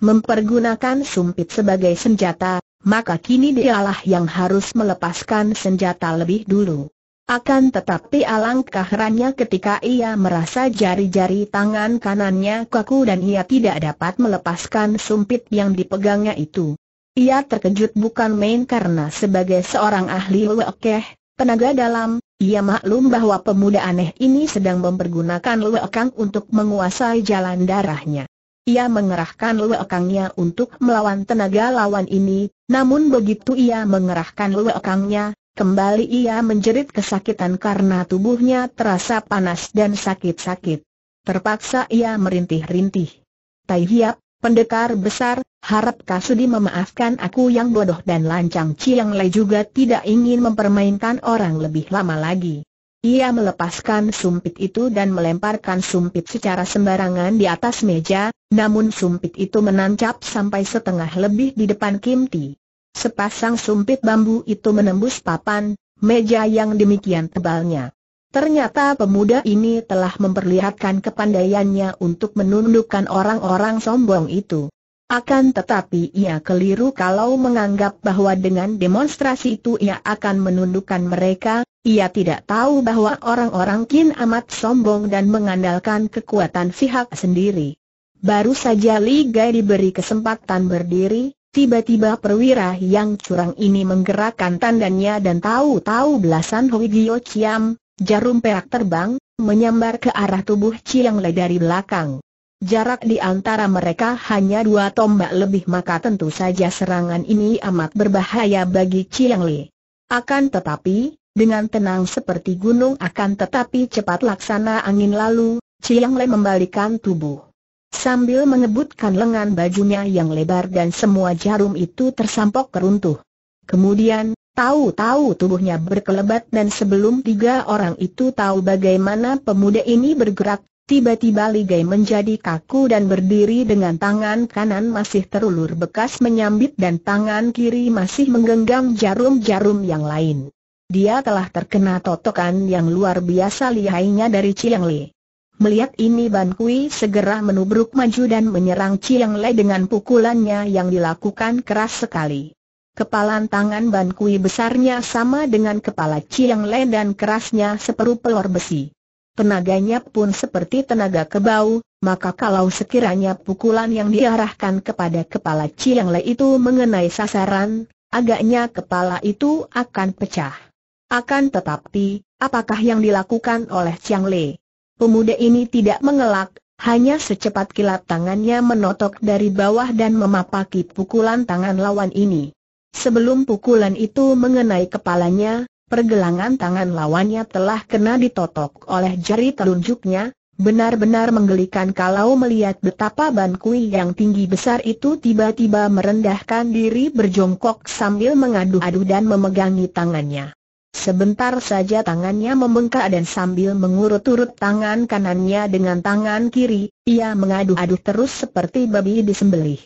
mempergunakan sumpit sebagai senjata, maka kini dialah yang harus melepaskan senjata lebih dulu. Akan tetapi alangkah herannya ketika ia merasa jari-jari tangan kanannya kaku dan ia tidak dapat melepaskan sumpit yang dipegangnya itu. Ia terkejut bukan main karena sebagai seorang ahli wekeh, tenaga dalam, ia maklum bahwa pemuda aneh ini sedang mempergunakan wekang untuk menguasai jalan darahnya ia mengerahkan lekangnya untuk melawan tenaga lawan ini, namun begitu ia mengerahkan lekangnya, kembali ia menjerit kesakitan karena tubuhnya terasa panas dan sakit-sakit. Terpaksa ia merintih-rintih. Tai Hiap, pendekar besar, harap Kasudi memaafkan aku yang bodoh dan lancang yang Lei juga tidak ingin mempermainkan orang lebih lama lagi. Ia melepaskan sumpit itu dan melemparkan sumpit secara sembarangan di atas meja, namun sumpit itu menancap sampai setengah lebih di depan Kim Ti. Sepasang sumpit bambu itu menembus papan, meja yang demikian tebalnya. Ternyata pemuda ini telah memperlihatkan kepandaiannya untuk menundukkan orang-orang sombong itu. Akan tetapi ia keliru kalau menganggap bahwa dengan demonstrasi itu ia akan menundukkan mereka, ia tidak tahu bahwa orang-orang Kin amat sombong dan mengandalkan kekuatan pihak sendiri. Baru saja Li Gai diberi kesempatan berdiri, tiba-tiba perwira yang curang ini menggerakkan tandanya dan tahu-tahu belasan Hui Gio Chiam, jarum perak terbang, menyambar ke arah tubuh Chiang Le dari belakang. Jarak di antara mereka hanya dua tombak lebih maka tentu saja serangan ini amat berbahaya bagi Chiang Le. Akan tetapi, dengan tenang seperti gunung akan tetapi cepat laksana angin lalu, Chiang Le membalikan tubuh. Sambil mengebutkan lengan bajunya yang lebar dan semua jarum itu tersampok keruntuh. Kemudian, tahu-tahu tubuhnya berkelebat dan sebelum tiga orang itu tahu bagaimana pemuda ini bergerak, tiba-tiba Ligai menjadi kaku dan berdiri dengan tangan kanan masih terulur bekas menyambit dan tangan kiri masih menggenggam jarum-jarum yang lain. Dia telah terkena totokan yang luar biasa lihainya dari Chiang Li. Melihat ini Ban Kui segera menubruk maju dan menyerang Chiang Li dengan pukulannya yang dilakukan keras sekali. Kepalan tangan Ban Kui besarnya sama dengan kepala Chiang Le dan kerasnya seperu pelor besi. Tenaganya pun seperti tenaga kebau, maka kalau sekiranya pukulan yang diarahkan kepada kepala Chiang Le itu mengenai sasaran, agaknya kepala itu akan pecah. Akan tetapi, apakah yang dilakukan oleh Chiang Le? Pemuda ini tidak mengelak, hanya secepat kilat tangannya menotok dari bawah dan memapaki pukulan tangan lawan ini. Sebelum pukulan itu mengenai kepalanya, pergelangan tangan lawannya telah kena ditotok oleh jari telunjuknya, benar-benar menggelikan kalau melihat betapa Ban Kui yang tinggi besar itu tiba-tiba merendahkan diri berjongkok sambil mengadu-adu dan memegangi tangannya. Sebentar saja tangannya membengkak dan sambil mengurut-urut tangan kanannya dengan tangan kiri, ia mengadu-adu terus seperti babi disembelih.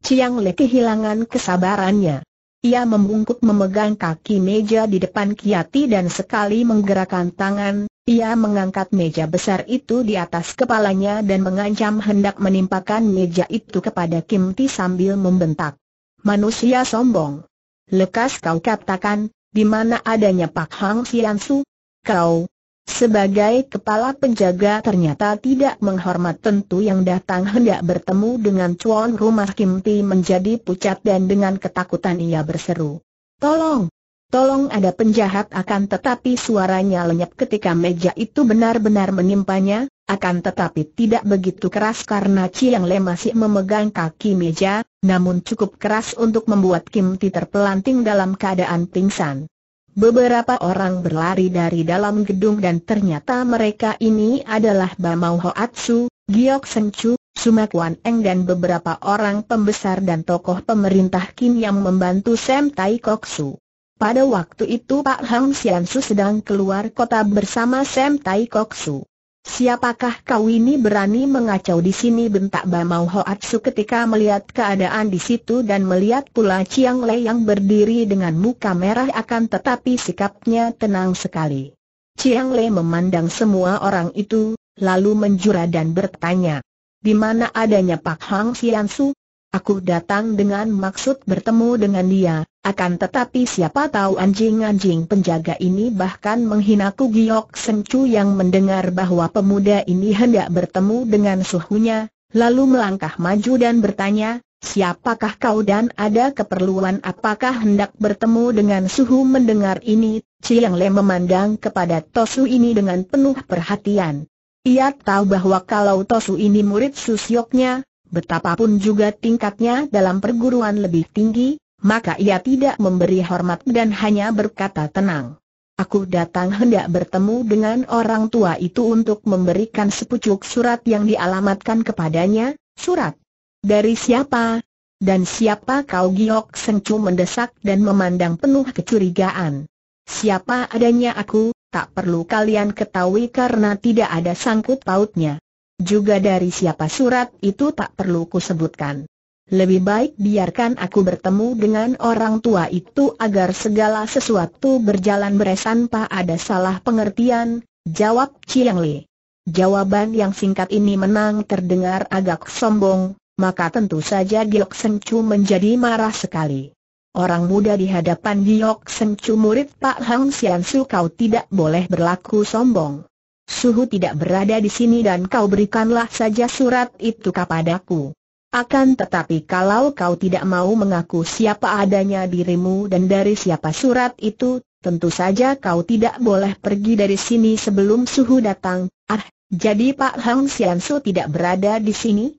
Ciang Le kehilangan kesabarannya. Ia membungkuk memegang kaki meja di depan Kiati dan sekali menggerakkan tangan, ia mengangkat meja besar itu di atas kepalanya dan mengancam hendak menimpakan meja itu kepada Kim Ti sambil membentak. Manusia sombong. Lekas kau katakan, di mana adanya Pak Hang Su. Kau, sebagai kepala penjaga ternyata tidak menghormat tentu yang datang hendak bertemu dengan Chuan Rumah Kim Ti menjadi pucat dan dengan ketakutan ia berseru. Tolong! Tolong ada penjahat akan tetapi suaranya lenyap ketika meja itu benar-benar menimpanya, akan tetapi tidak begitu keras karena Chiang Le masih memegang kaki meja, namun cukup keras untuk membuat Kim Ti terpelanting dalam keadaan pingsan. Beberapa orang berlari dari dalam gedung dan ternyata mereka ini adalah Bamau Hoatsu, Giok Sencu, Sumakuan Eng dan beberapa orang pembesar dan tokoh pemerintah Kim yang membantu Sam Tai Kok Su. Pada waktu itu Pak Hang Sian Su sedang keluar kota bersama Sam Tai Kok Su. Siapakah kau ini berani mengacau di sini bentak Bamau Hoatsu ketika melihat keadaan di situ dan melihat pula Chiang Lei yang berdiri dengan muka merah akan tetapi sikapnya tenang sekali. Chiang Lei memandang semua orang itu, lalu menjura dan bertanya, di mana adanya Pak Hang Siansu, Aku datang dengan maksud bertemu dengan dia, akan tetapi siapa tahu anjing-anjing penjaga ini bahkan menghinaku Giok Sencu yang mendengar bahwa pemuda ini hendak bertemu dengan suhunya, lalu melangkah maju dan bertanya, siapakah kau dan ada keperluan apakah hendak bertemu dengan suhu mendengar ini, Chiang Le memandang kepada Tosu ini dengan penuh perhatian. Ia tahu bahwa kalau Tosu ini murid susyoknya, Betapapun juga tingkatnya dalam perguruan lebih tinggi, maka ia tidak memberi hormat dan hanya berkata tenang. Aku datang hendak bertemu dengan orang tua itu untuk memberikan sepucuk surat yang dialamatkan kepadanya, surat. Dari siapa? Dan siapa kau Giok Sengcu mendesak dan memandang penuh kecurigaan. Siapa adanya aku, tak perlu kalian ketahui karena tidak ada sangkut pautnya. Juga dari siapa surat itu tak perlu kusebutkan. Lebih baik biarkan aku bertemu dengan orang tua itu agar segala sesuatu berjalan beres tanpa ada salah pengertian, jawab Chiang Li. Jawaban yang singkat ini menang terdengar agak sombong, maka tentu saja Giok Seng Chu menjadi marah sekali. Orang muda di hadapan Giok Chu murid Pak Hang Sian Su kau tidak boleh berlaku sombong. Suhu tidak berada di sini dan kau berikanlah saja surat itu kepadaku. Akan tetapi kalau kau tidak mau mengaku siapa adanya dirimu dan dari siapa surat itu, tentu saja kau tidak boleh pergi dari sini sebelum suhu datang. Ah, jadi Pak Hang Siansu tidak berada di sini?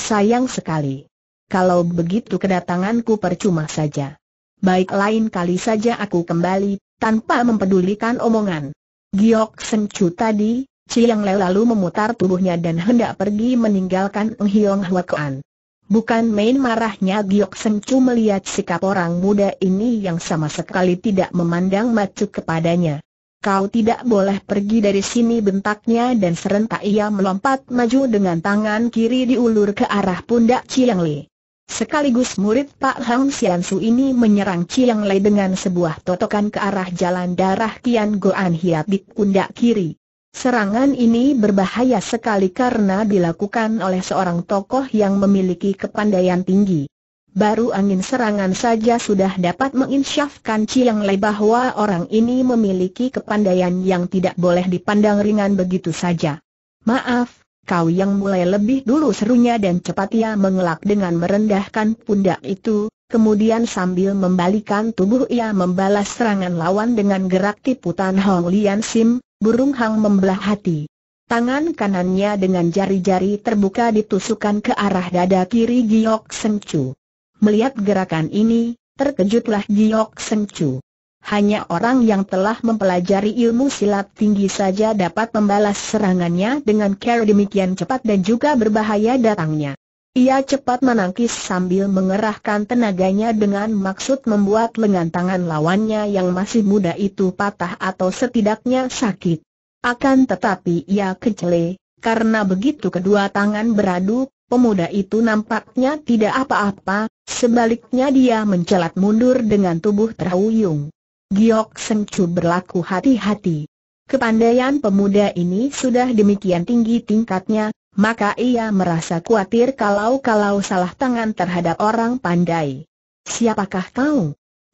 Sayang sekali. Kalau begitu kedatanganku percuma saja. Baik lain kali saja aku kembali, tanpa mempedulikan omongan. Giok Sencu tadi, Ciyang Le lalu memutar tubuhnya dan hendak pergi meninggalkan Ng Hiong Kuan. Bukan main marahnya Giok Sencu melihat sikap orang muda ini yang sama sekali tidak memandang macu kepadanya. Kau tidak boleh pergi dari sini bentaknya dan serentak ia melompat maju dengan tangan kiri diulur ke arah pundak Ciyang Le. Sekaligus murid Pak Hang Sian Su ini menyerang Chiang Lei dengan sebuah totokan ke arah jalan darah Kian Goan Hiat di pundak kiri. Serangan ini berbahaya sekali karena dilakukan oleh seorang tokoh yang memiliki kepandaian tinggi. Baru angin serangan saja sudah dapat menginsyafkan Chiang Lei bahwa orang ini memiliki kepandaian yang tidak boleh dipandang ringan begitu saja. Maaf, kau yang mulai lebih dulu serunya dan cepat ia mengelak dengan merendahkan pundak itu, kemudian sambil membalikan tubuh ia membalas serangan lawan dengan gerak tiputan Hong Lian Sim, burung hang membelah hati. Tangan kanannya dengan jari-jari terbuka ditusukan ke arah dada kiri Giok Sencu. Melihat gerakan ini, terkejutlah Giok Sencu hanya orang yang telah mempelajari ilmu silat tinggi saja dapat membalas serangannya dengan cara demikian cepat dan juga berbahaya datangnya. Ia cepat menangkis sambil mengerahkan tenaganya dengan maksud membuat lengan tangan lawannya yang masih muda itu patah atau setidaknya sakit. Akan tetapi ia kecele, karena begitu kedua tangan beradu, pemuda itu nampaknya tidak apa-apa, sebaliknya dia mencelat mundur dengan tubuh terhuyung. Giok Sengcu berlaku hati-hati. Kepandaian pemuda ini sudah demikian tinggi tingkatnya, maka ia merasa khawatir kalau-kalau salah tangan terhadap orang pandai. Siapakah kau?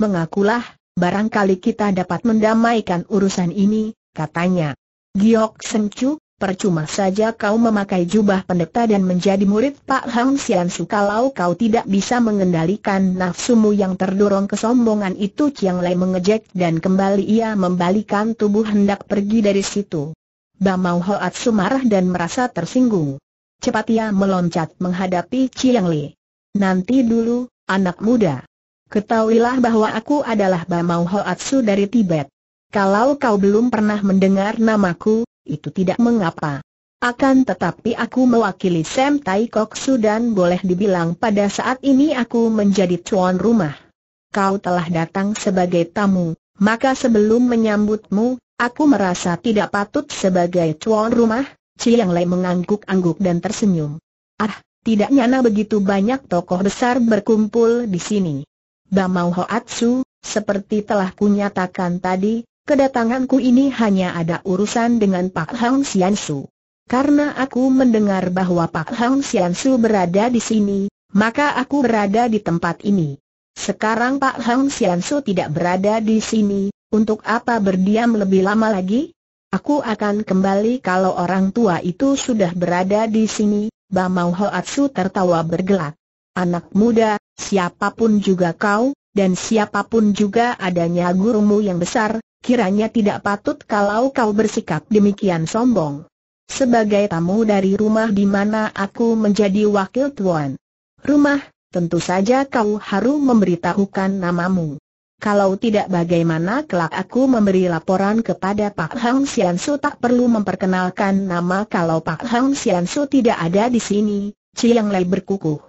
Mengakulah, barangkali kita dapat mendamaikan urusan ini, katanya. Giok Sengcu, Percuma saja kau memakai jubah pendeta dan menjadi murid Pak Hang Sian Su kalau kau tidak bisa mengendalikan nafsumu yang terdorong kesombongan itu Chiang Lai mengejek dan kembali ia membalikan tubuh hendak pergi dari situ. Bamau Hoat marah dan merasa tersinggung. Cepat ia meloncat menghadapi Chiang Lai. Nanti dulu, anak muda. Ketahuilah bahwa aku adalah Bamau Su dari Tibet. Kalau kau belum pernah mendengar namaku, itu tidak mengapa. Akan tetapi aku mewakili Sam Tai Kok Su dan boleh dibilang pada saat ini aku menjadi tuan rumah. Kau telah datang sebagai tamu, maka sebelum menyambutmu, aku merasa tidak patut sebagai tuan rumah, Chiang Lei mengangguk-angguk dan tersenyum. Ah, tidak nyana begitu banyak tokoh besar berkumpul di sini. Bamau Hoatsu, seperti telah kunyatakan tadi, Kedatanganku ini hanya ada urusan dengan Pak Hang Su. Karena aku mendengar bahwa Pak Hang Su berada di sini, maka aku berada di tempat ini. Sekarang Pak Hang Su tidak berada di sini, untuk apa berdiam lebih lama lagi? Aku akan kembali kalau orang tua itu sudah berada di sini, Bamau Hoatsu tertawa bergelak. Anak muda, siapapun juga kau, dan siapapun juga adanya gurumu yang besar, kiranya tidak patut kalau kau bersikap demikian sombong. Sebagai tamu dari rumah di mana aku menjadi wakil tuan rumah, tentu saja kau harus memberitahukan namamu. Kalau tidak bagaimana kelak aku memberi laporan kepada Pak Hang Sian Su tak perlu memperkenalkan nama kalau Pak Hang Sian Su tidak ada di sini, Chiang Lei berkukuh.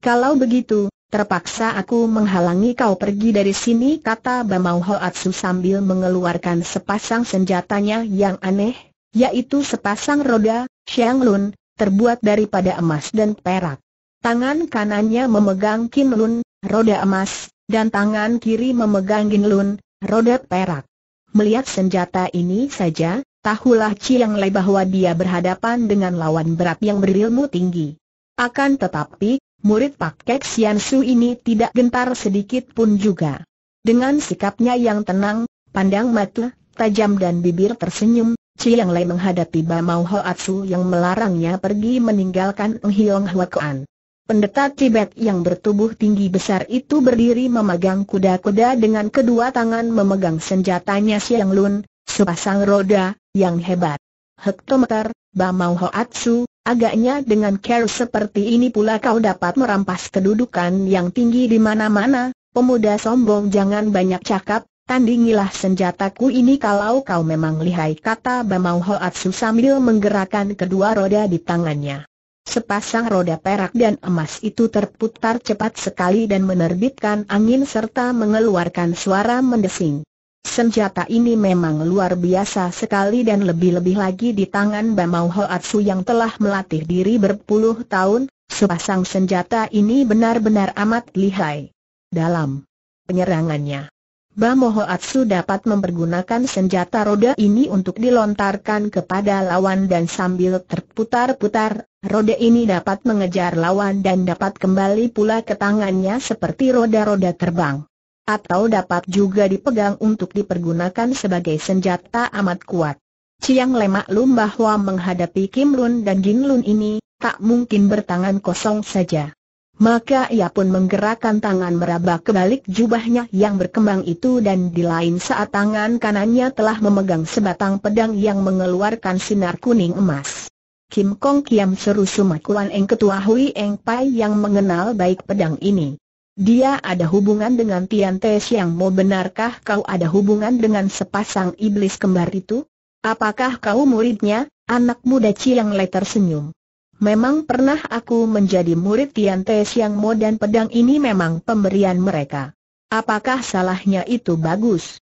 Kalau begitu, Terpaksa aku menghalangi kau pergi dari sini kata Bamau Hoatsu sambil mengeluarkan sepasang senjatanya yang aneh, yaitu sepasang roda, Xiang Lun, terbuat daripada emas dan perak. Tangan kanannya memegang Kin Lun, roda emas, dan tangan kiri memegang Gin Lun, roda perak. Melihat senjata ini saja, tahulah Chiang Lei bahwa dia berhadapan dengan lawan berat yang berilmu tinggi. Akan tetapi, murid Pak Kek Sian Su ini tidak gentar sedikit pun juga. Dengan sikapnya yang tenang, pandang mata, tajam dan bibir tersenyum, Chiang Lei menghadapi Bamau Hoatsu yang melarangnya pergi meninggalkan Eng Hiong Kuan. Pendeta Tibet yang bertubuh tinggi besar itu berdiri memegang kuda-kuda dengan kedua tangan memegang senjatanya Siang Lun, sepasang roda, yang hebat. Hektometer, Bamau Hoatsu, Agaknya dengan care seperti ini pula kau dapat merampas kedudukan yang tinggi di mana-mana, pemuda sombong jangan banyak cakap, tandingilah senjataku ini kalau kau memang lihai kata Bamau Hoatsu sambil menggerakkan kedua roda di tangannya. Sepasang roda perak dan emas itu terputar cepat sekali dan menerbitkan angin serta mengeluarkan suara mendesing. Senjata ini memang luar biasa sekali dan lebih-lebih lagi di tangan Bamau Hoatsu yang telah melatih diri berpuluh tahun, sepasang senjata ini benar-benar amat lihai. Dalam penyerangannya, Bamau Hoatsu dapat mempergunakan senjata roda ini untuk dilontarkan kepada lawan dan sambil terputar-putar, roda ini dapat mengejar lawan dan dapat kembali pula ke tangannya seperti roda-roda terbang atau dapat juga dipegang untuk dipergunakan sebagai senjata amat kuat. Ciang Le maklum bahwa menghadapi Kim Lun dan Jin Lun ini, tak mungkin bertangan kosong saja. Maka ia pun menggerakkan tangan meraba ke balik jubahnya yang berkembang itu dan di lain saat tangan kanannya telah memegang sebatang pedang yang mengeluarkan sinar kuning emas. Kim Kong Kiam seru Sumakuan Eng Ketua Hui Eng Pai yang mengenal baik pedang ini. Dia ada hubungan dengan Tian Te Siang Mo benarkah kau ada hubungan dengan sepasang iblis kembar itu? Apakah kau muridnya? Anak muda Chiang Le tersenyum. Memang pernah aku menjadi murid Tian Te Siang Mo dan pedang ini memang pemberian mereka. Apakah salahnya itu bagus?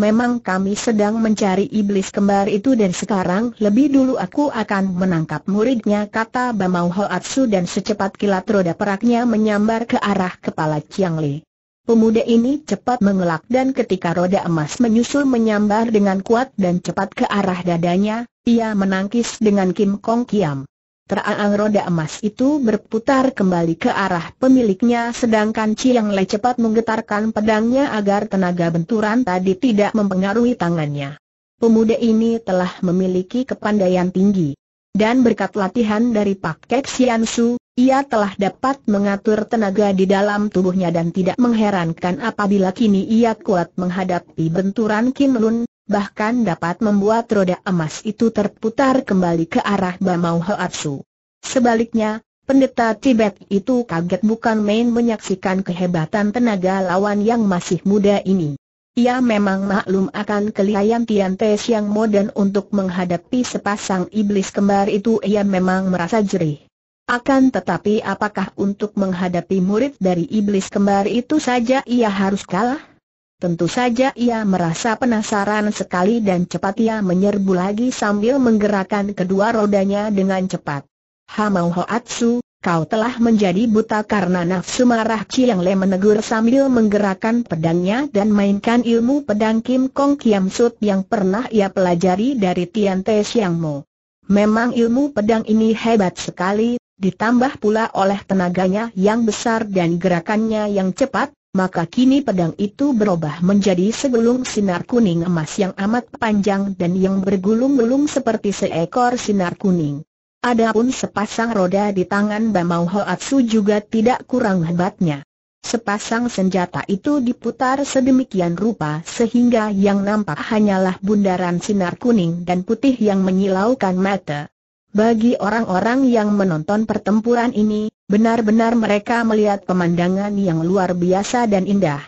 memang kami sedang mencari iblis kembar itu dan sekarang lebih dulu aku akan menangkap muridnya kata Bamau Hoatsu dan secepat kilat roda peraknya menyambar ke arah kepala Chiang Li. Pemuda ini cepat mengelak dan ketika roda emas menyusul menyambar dengan kuat dan cepat ke arah dadanya, ia menangkis dengan Kim Kong Kiam. Terang roda emas itu berputar kembali ke arah pemiliknya sedangkan Chiang Le cepat menggetarkan pedangnya agar tenaga benturan tadi tidak mempengaruhi tangannya. Pemuda ini telah memiliki kepandaian tinggi. Dan berkat latihan dari Pak Kek Sian Su, ia telah dapat mengatur tenaga di dalam tubuhnya dan tidak mengherankan apabila kini ia kuat menghadapi benturan Kim Lun, bahkan dapat membuat roda emas itu terputar kembali ke arah Bamau Hoatsu. Sebaliknya, pendeta Tibet itu kaget bukan main menyaksikan kehebatan tenaga lawan yang masih muda ini. Ia memang maklum akan kelihayan Tian Te Siang Mo untuk menghadapi sepasang iblis kembar itu ia memang merasa jerih. Akan tetapi apakah untuk menghadapi murid dari iblis kembar itu saja ia harus kalah? Tentu saja ia merasa penasaran sekali dan cepat ia menyerbu lagi sambil menggerakkan kedua rodanya dengan cepat. Hamau Hoatsu, kau telah menjadi buta karena nafsu marah Chiang Le menegur sambil menggerakkan pedangnya dan mainkan ilmu pedang Kim Kong Kiam Sut yang pernah ia pelajari dari Tian Te Siang Mo. Memang ilmu pedang ini hebat sekali, ditambah pula oleh tenaganya yang besar dan gerakannya yang cepat, maka kini pedang itu berubah menjadi segulung sinar kuning emas yang amat panjang dan yang bergulung-gulung seperti seekor sinar kuning. Adapun sepasang roda di tangan Bamau Hoatsu juga tidak kurang hebatnya. Sepasang senjata itu diputar sedemikian rupa sehingga yang nampak hanyalah bundaran sinar kuning dan putih yang menyilaukan mata. Bagi orang-orang yang menonton pertempuran ini, benar-benar mereka melihat pemandangan yang luar biasa dan indah.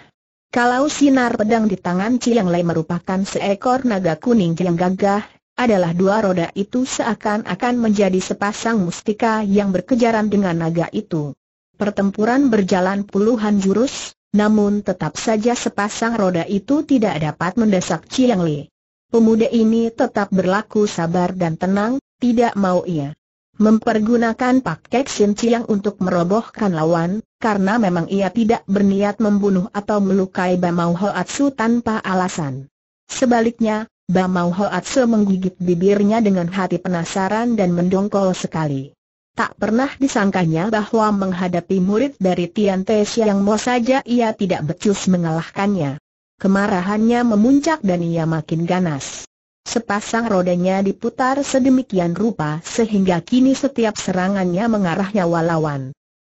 Kalau sinar pedang di tangan Chiang Lei merupakan seekor naga kuning yang gagah, adalah dua roda itu seakan-akan menjadi sepasang mustika yang berkejaran dengan naga itu. Pertempuran berjalan puluhan jurus, namun tetap saja sepasang roda itu tidak dapat mendesak Chiang Lei. Pemuda ini tetap berlaku sabar dan tenang, tidak mau ia mempergunakan Pak Sin Chiang untuk merobohkan lawan, karena memang ia tidak berniat membunuh atau melukai Bamau A'tsu tanpa alasan. Sebaliknya, Bamau A'tsu menggigit bibirnya dengan hati penasaran dan mendongkol sekali. Tak pernah disangkanya bahwa menghadapi murid dari Tian Te Siang Mo saja ia tidak becus mengalahkannya. Kemarahannya memuncak dan ia makin ganas. Sepasang rodanya diputar sedemikian rupa sehingga kini setiap serangannya mengarahnya nyawa lawan.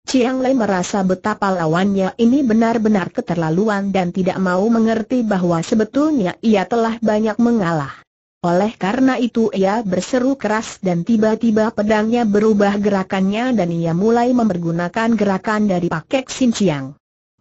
Chiang Lei merasa betapa lawannya ini benar-benar keterlaluan dan tidak mau mengerti bahwa sebetulnya ia telah banyak mengalah. Oleh karena itu ia berseru keras dan tiba-tiba pedangnya berubah gerakannya dan ia mulai mempergunakan gerakan dari Pakek Xin Chiang.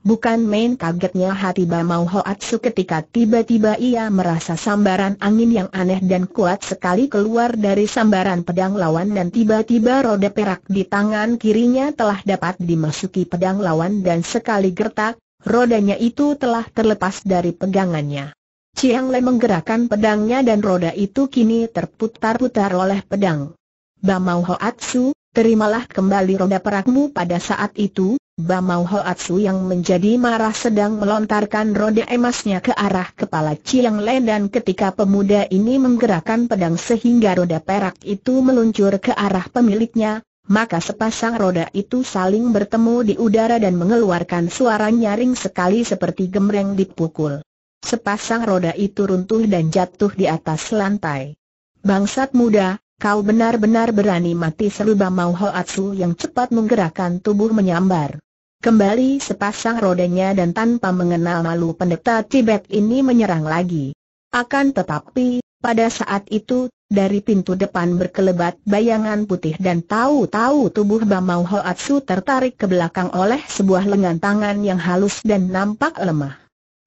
Bukan main kagetnya hati Bamau Hoatsu ketika tiba-tiba ia merasa sambaran angin yang aneh dan kuat sekali keluar dari sambaran pedang lawan dan tiba-tiba roda perak di tangan kirinya telah dapat dimasuki pedang lawan dan sekali gertak, rodanya itu telah terlepas dari pegangannya. Chiang Le menggerakkan pedangnya dan roda itu kini terputar-putar oleh pedang. Bamau Hoatsu, terimalah kembali roda perakmu pada saat itu, Bamau Hoatsu yang menjadi marah sedang melontarkan roda emasnya ke arah kepala Chiang Len dan ketika pemuda ini menggerakkan pedang sehingga roda perak itu meluncur ke arah pemiliknya, maka sepasang roda itu saling bertemu di udara dan mengeluarkan suara nyaring sekali seperti gemreng dipukul. Sepasang roda itu runtuh dan jatuh di atas lantai. Bangsat muda, kau benar-benar berani mati seru Bamau Hoatsu yang cepat menggerakkan tubuh menyambar. Kembali sepasang rodanya dan tanpa mengenal malu pendeta Tibet ini menyerang lagi. Akan tetapi, pada saat itu, dari pintu depan berkelebat bayangan putih dan tahu-tahu tubuh Bamau Hoatsu tertarik ke belakang oleh sebuah lengan tangan yang halus dan nampak lemah.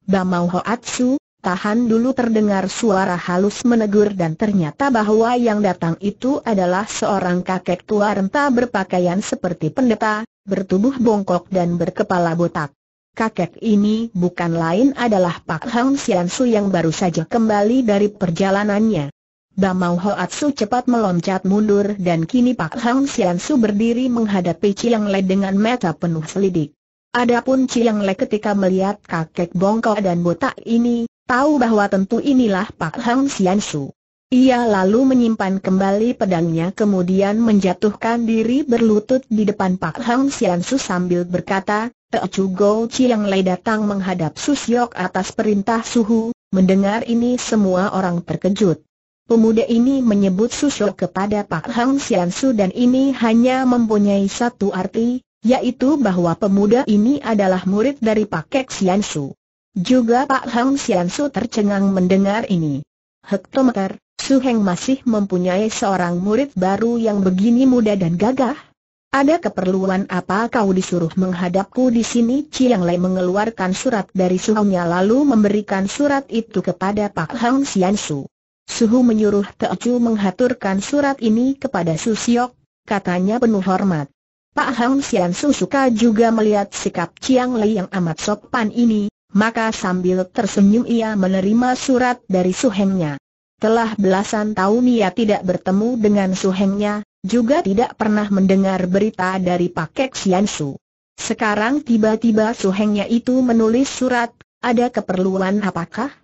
Bamau Hoatsu, Tahan dulu terdengar suara halus menegur dan ternyata bahwa yang datang itu adalah seorang kakek tua renta berpakaian seperti pendeta, bertubuh bongkok dan berkepala botak. Kakek ini bukan lain adalah Pak Hang Sian Su yang baru saja kembali dari perjalanannya. Mau Hoat Su cepat meloncat mundur dan kini Pak Hang Sian Su berdiri menghadapi Chiang Le dengan mata penuh selidik. Adapun Chiang Le ketika melihat kakek bongkok dan botak ini, Tahu bahwa tentu inilah Pak Hang Sian Su. Ia lalu menyimpan kembali pedangnya kemudian menjatuhkan diri berlutut di depan Pak Hang Sian Su sambil berkata, Chu Go Chiang Lei datang menghadap Su Susyok atas perintah Suhu, mendengar ini semua orang terkejut. Pemuda ini menyebut Su Susyok kepada Pak Hang Sian Su dan ini hanya mempunyai satu arti, yaitu bahwa pemuda ini adalah murid dari Pak Kek Sian Su. Juga Pak Hang Sian tercengang mendengar ini. Hektometer, Su Heng masih mempunyai seorang murid baru yang begini muda dan gagah? Ada keperluan apa kau disuruh menghadapku di sini? Chiang Lei mengeluarkan surat dari suhunya lalu memberikan surat itu kepada Pak Hang Sian Su. Suhu menyuruh Chu menghaturkan surat ini kepada Su Siok, katanya penuh hormat. Pak Hang Sian suka juga melihat sikap Chiang Lei yang amat sopan ini, maka sambil tersenyum ia menerima surat dari suhengnya. Telah belasan tahun ia tidak bertemu dengan suhengnya, juga tidak pernah mendengar berita dari Pak Pakek Siansu. Sekarang tiba-tiba suhengnya itu menulis surat, ada keperluan apakah?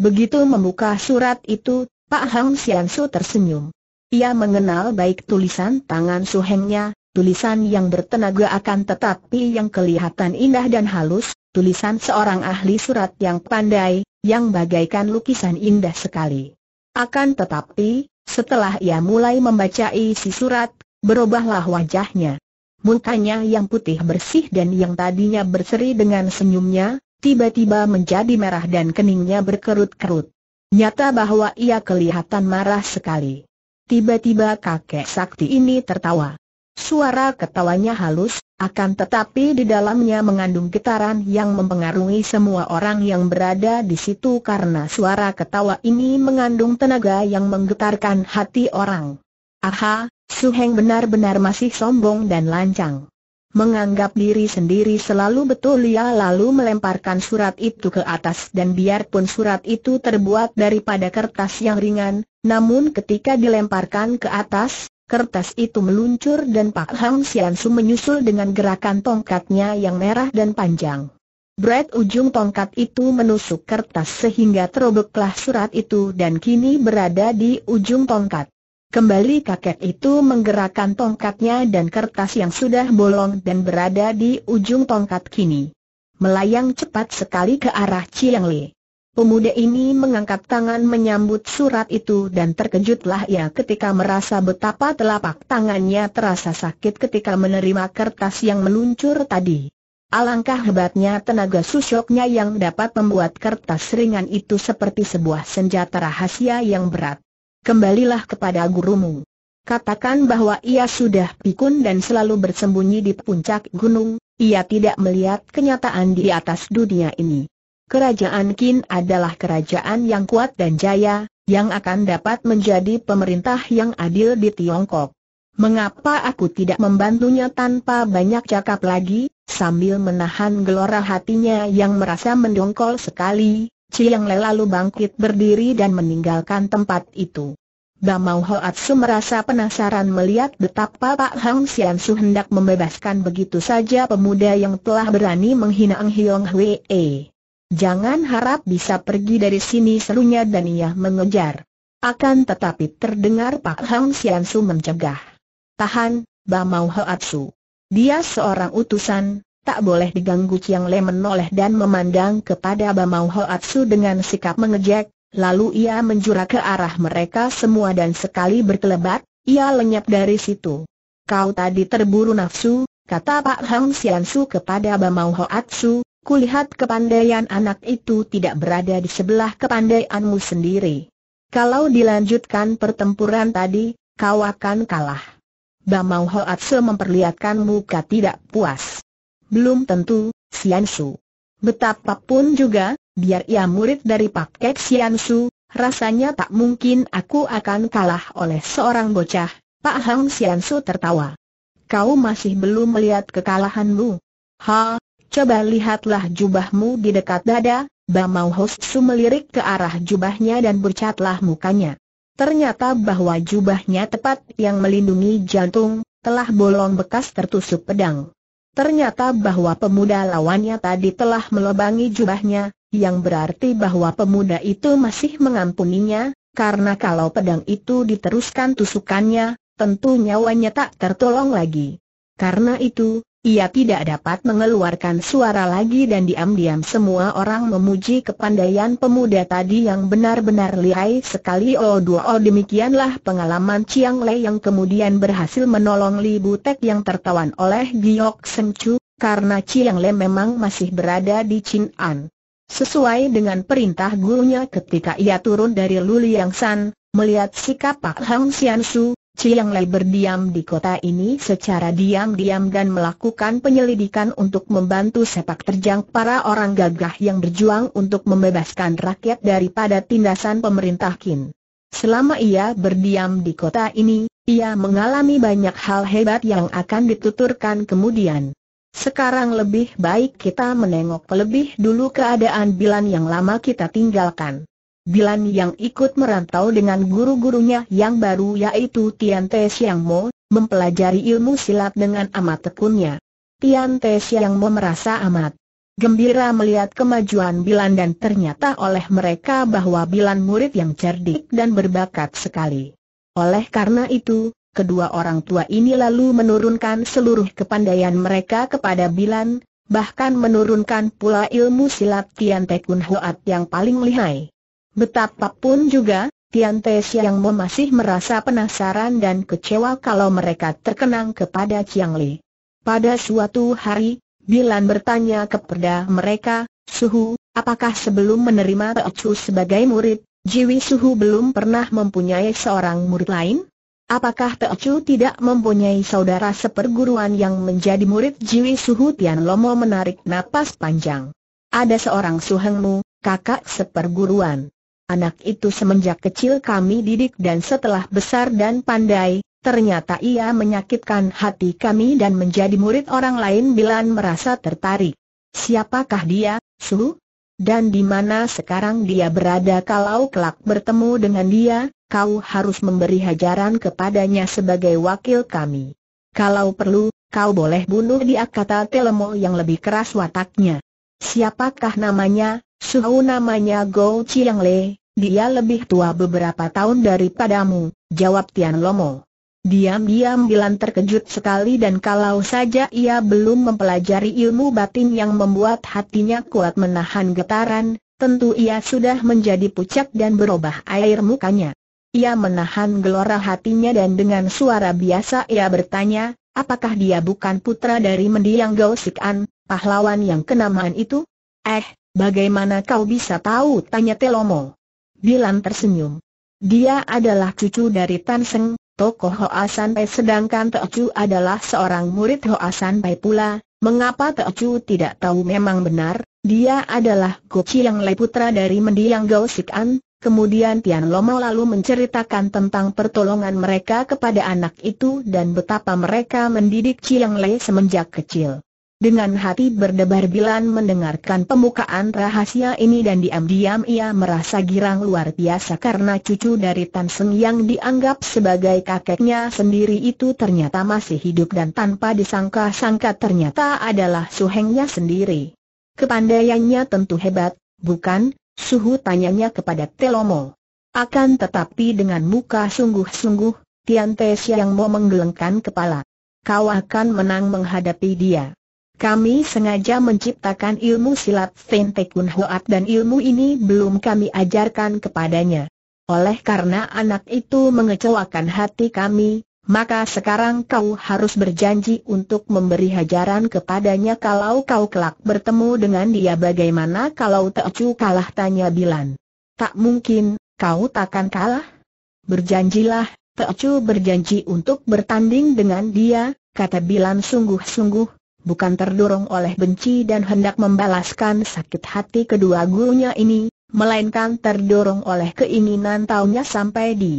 Begitu membuka surat itu, Pak Hang Siansu tersenyum. Ia mengenal baik tulisan tangan suhengnya, tulisan yang bertenaga akan tetapi yang kelihatan indah dan halus, tulisan seorang ahli surat yang pandai, yang bagaikan lukisan indah sekali. Akan tetapi, setelah ia mulai membaca isi surat, berubahlah wajahnya. Mukanya yang putih bersih dan yang tadinya berseri dengan senyumnya, tiba-tiba menjadi merah dan keningnya berkerut-kerut. Nyata bahwa ia kelihatan marah sekali. Tiba-tiba kakek sakti ini tertawa. Suara ketawanya halus, akan tetapi di dalamnya mengandung getaran yang mempengaruhi semua orang yang berada di situ karena suara ketawa ini mengandung tenaga yang menggetarkan hati orang. Aha, heng benar-benar masih sombong dan lancang. Menganggap diri sendiri selalu betul ia lalu melemparkan surat itu ke atas dan biarpun surat itu terbuat daripada kertas yang ringan, namun ketika dilemparkan ke atas, Kertas itu meluncur dan Pak Hang Sian Su menyusul dengan gerakan tongkatnya yang merah dan panjang. Bread ujung tongkat itu menusuk kertas sehingga terobeklah surat itu dan kini berada di ujung tongkat. Kembali kakek itu menggerakkan tongkatnya dan kertas yang sudah bolong dan berada di ujung tongkat kini. Melayang cepat sekali ke arah Chiang Lee. Pemuda ini mengangkat tangan menyambut surat itu dan terkejutlah ia ketika merasa betapa telapak tangannya terasa sakit ketika menerima kertas yang meluncur tadi. Alangkah hebatnya tenaga susoknya yang dapat membuat kertas ringan itu seperti sebuah senjata rahasia yang berat. Kembalilah kepada gurumu. Katakan bahwa ia sudah pikun dan selalu bersembunyi di puncak gunung, ia tidak melihat kenyataan di atas dunia ini. Kerajaan Qin adalah kerajaan yang kuat dan jaya, yang akan dapat menjadi pemerintah yang adil di Tiongkok. Mengapa aku tidak membantunya tanpa banyak cakap lagi, sambil menahan gelora hatinya yang merasa mendongkol sekali, Chiang Le lalu bangkit berdiri dan meninggalkan tempat itu. Bamau Hoatsu merasa penasaran melihat betapa Pak Hang Sian Su hendak membebaskan begitu saja pemuda yang telah berani menghina Ang Hiong Hwee. Jangan harap bisa pergi dari sini serunya dan ia mengejar. Akan tetapi terdengar Pak Hang Siansu mencegah. Tahan, Bamau Hoatsu. Dia seorang utusan, tak boleh diganggu Chiang Le menoleh dan memandang kepada Bamau Hoatsu dengan sikap mengejek, lalu ia menjura ke arah mereka semua dan sekali berkelebat, ia lenyap dari situ. Kau tadi terburu nafsu, kata Pak Hang Siansu kepada Bamau Hoatsu, Kulihat kepandaian anak itu tidak berada di sebelah kepandaianmu sendiri. Kalau dilanjutkan pertempuran tadi, kau akan kalah. Bamau Hoatse memperlihatkan muka tidak puas. Belum tentu, Siansu. Betapapun juga, biar ia murid dari Pak Kek Siansu, rasanya tak mungkin aku akan kalah oleh seorang bocah, Pak Hang Siansu tertawa. Kau masih belum melihat kekalahanmu. Ha, Coba lihatlah jubahmu di dekat dada, Bamau Hosu melirik ke arah jubahnya dan bercatlah mukanya. Ternyata bahwa jubahnya tepat yang melindungi jantung, telah bolong bekas tertusuk pedang. Ternyata bahwa pemuda lawannya tadi telah melobangi jubahnya, yang berarti bahwa pemuda itu masih mengampuninya, karena kalau pedang itu diteruskan tusukannya, tentu nyawanya tak tertolong lagi. Karena itu, ia tidak dapat mengeluarkan suara lagi dan diam-diam semua orang memuji kepandaian pemuda tadi yang benar-benar lihai sekali Oh dua oh demikianlah pengalaman Chiang Lei yang kemudian berhasil menolong Li Butek yang tertawan oleh Giok Seng Chu, karena Chiang Lei memang masih berada di Chin An. Sesuai dengan perintah gurunya ketika ia turun dari Liang San, melihat sikap Pak Hang Xian Su, Chiang Lei berdiam di kota ini secara diam-diam dan melakukan penyelidikan untuk membantu sepak terjang para orang gagah yang berjuang untuk membebaskan rakyat daripada tindasan pemerintah Qin. Selama ia berdiam di kota ini, ia mengalami banyak hal hebat yang akan dituturkan kemudian. Sekarang lebih baik kita menengok lebih dulu keadaan bilan yang lama kita tinggalkan. Bilan yang ikut merantau dengan guru-gurunya yang baru yaitu Tian Te Siang Mo, mempelajari ilmu silat dengan amat tekunnya. Tian Te Siang Mo merasa amat gembira melihat kemajuan Bilan dan ternyata oleh mereka bahwa Bilan murid yang cerdik dan berbakat sekali. Oleh karena itu, kedua orang tua ini lalu menurunkan seluruh kepandaian mereka kepada Bilan, bahkan menurunkan pula ilmu silat Tian Te Kun Hoat yang paling lihai. Betapapun juga, Tian Te Siang Mo masih merasa penasaran dan kecewa kalau mereka terkenang kepada Chiang Li. Pada suatu hari, Bilan bertanya kepada mereka, Suhu, apakah sebelum menerima Chu sebagai murid, Jiwi Suhu belum pernah mempunyai seorang murid lain? Apakah Chu tidak mempunyai saudara seperguruan yang menjadi murid Jiwi Suhu Tian Lomo menarik napas panjang? Ada seorang suhengmu, kakak seperguruan. Anak itu semenjak kecil kami didik dan setelah besar dan pandai, ternyata ia menyakitkan hati kami dan menjadi murid orang lain bila merasa tertarik. Siapakah dia, Su? Dan di mana sekarang dia berada kalau kelak bertemu dengan dia, kau harus memberi hajaran kepadanya sebagai wakil kami. Kalau perlu, kau boleh bunuh dia kata Telemo yang lebih keras wataknya. Siapakah namanya, Suhu namanya Gou Chiang Le, dia lebih tua beberapa tahun daripadamu, jawab Tian Lomo. Diam-diam Bilan terkejut sekali dan kalau saja ia belum mempelajari ilmu batin yang membuat hatinya kuat menahan getaran, tentu ia sudah menjadi pucat dan berubah air mukanya. Ia menahan gelora hatinya dan dengan suara biasa ia bertanya, apakah dia bukan putra dari mendiang An, pahlawan yang kenamaan itu? Eh, Bagaimana kau bisa tahu? Tanya Telomo. Bilan tersenyum. Dia adalah cucu dari Tan Seng, tokoh Hoa San Pai sedangkan Teocu adalah seorang murid Hoasan. San Pai pula. Mengapa Teocu tidak tahu memang benar? Dia adalah Gochi yang Leputra dari mendiang Gao Sikan. Kemudian Tian Lomo lalu menceritakan tentang pertolongan mereka kepada anak itu dan betapa mereka mendidik Chiang Le semenjak kecil. Dengan hati berdebar Bilan mendengarkan pemukaan rahasia ini dan diam-diam ia merasa girang luar biasa karena cucu dari Tan Seng yang dianggap sebagai kakeknya sendiri itu ternyata masih hidup dan tanpa disangka-sangka ternyata adalah suhengnya sendiri. Kepandaiannya tentu hebat, bukan? Suhu tanyanya kepada Telomo. Akan tetapi dengan muka sungguh-sungguh, Tian Te Siang mau menggelengkan kepala. Kau akan menang menghadapi dia. Kami sengaja menciptakan ilmu silat Fente Hoat dan ilmu ini belum kami ajarkan kepadanya. Oleh karena anak itu mengecewakan hati kami, maka sekarang kau harus berjanji untuk memberi hajaran kepadanya kalau kau kelak bertemu dengan dia bagaimana kalau Teocu kalah tanya Bilan. Tak mungkin, kau takkan kalah? Berjanjilah, Teocu berjanji untuk bertanding dengan dia, kata Bilan sungguh-sungguh, bukan terdorong oleh benci dan hendak membalaskan sakit hati kedua gurunya ini, melainkan terdorong oleh keinginan tahunya sampai di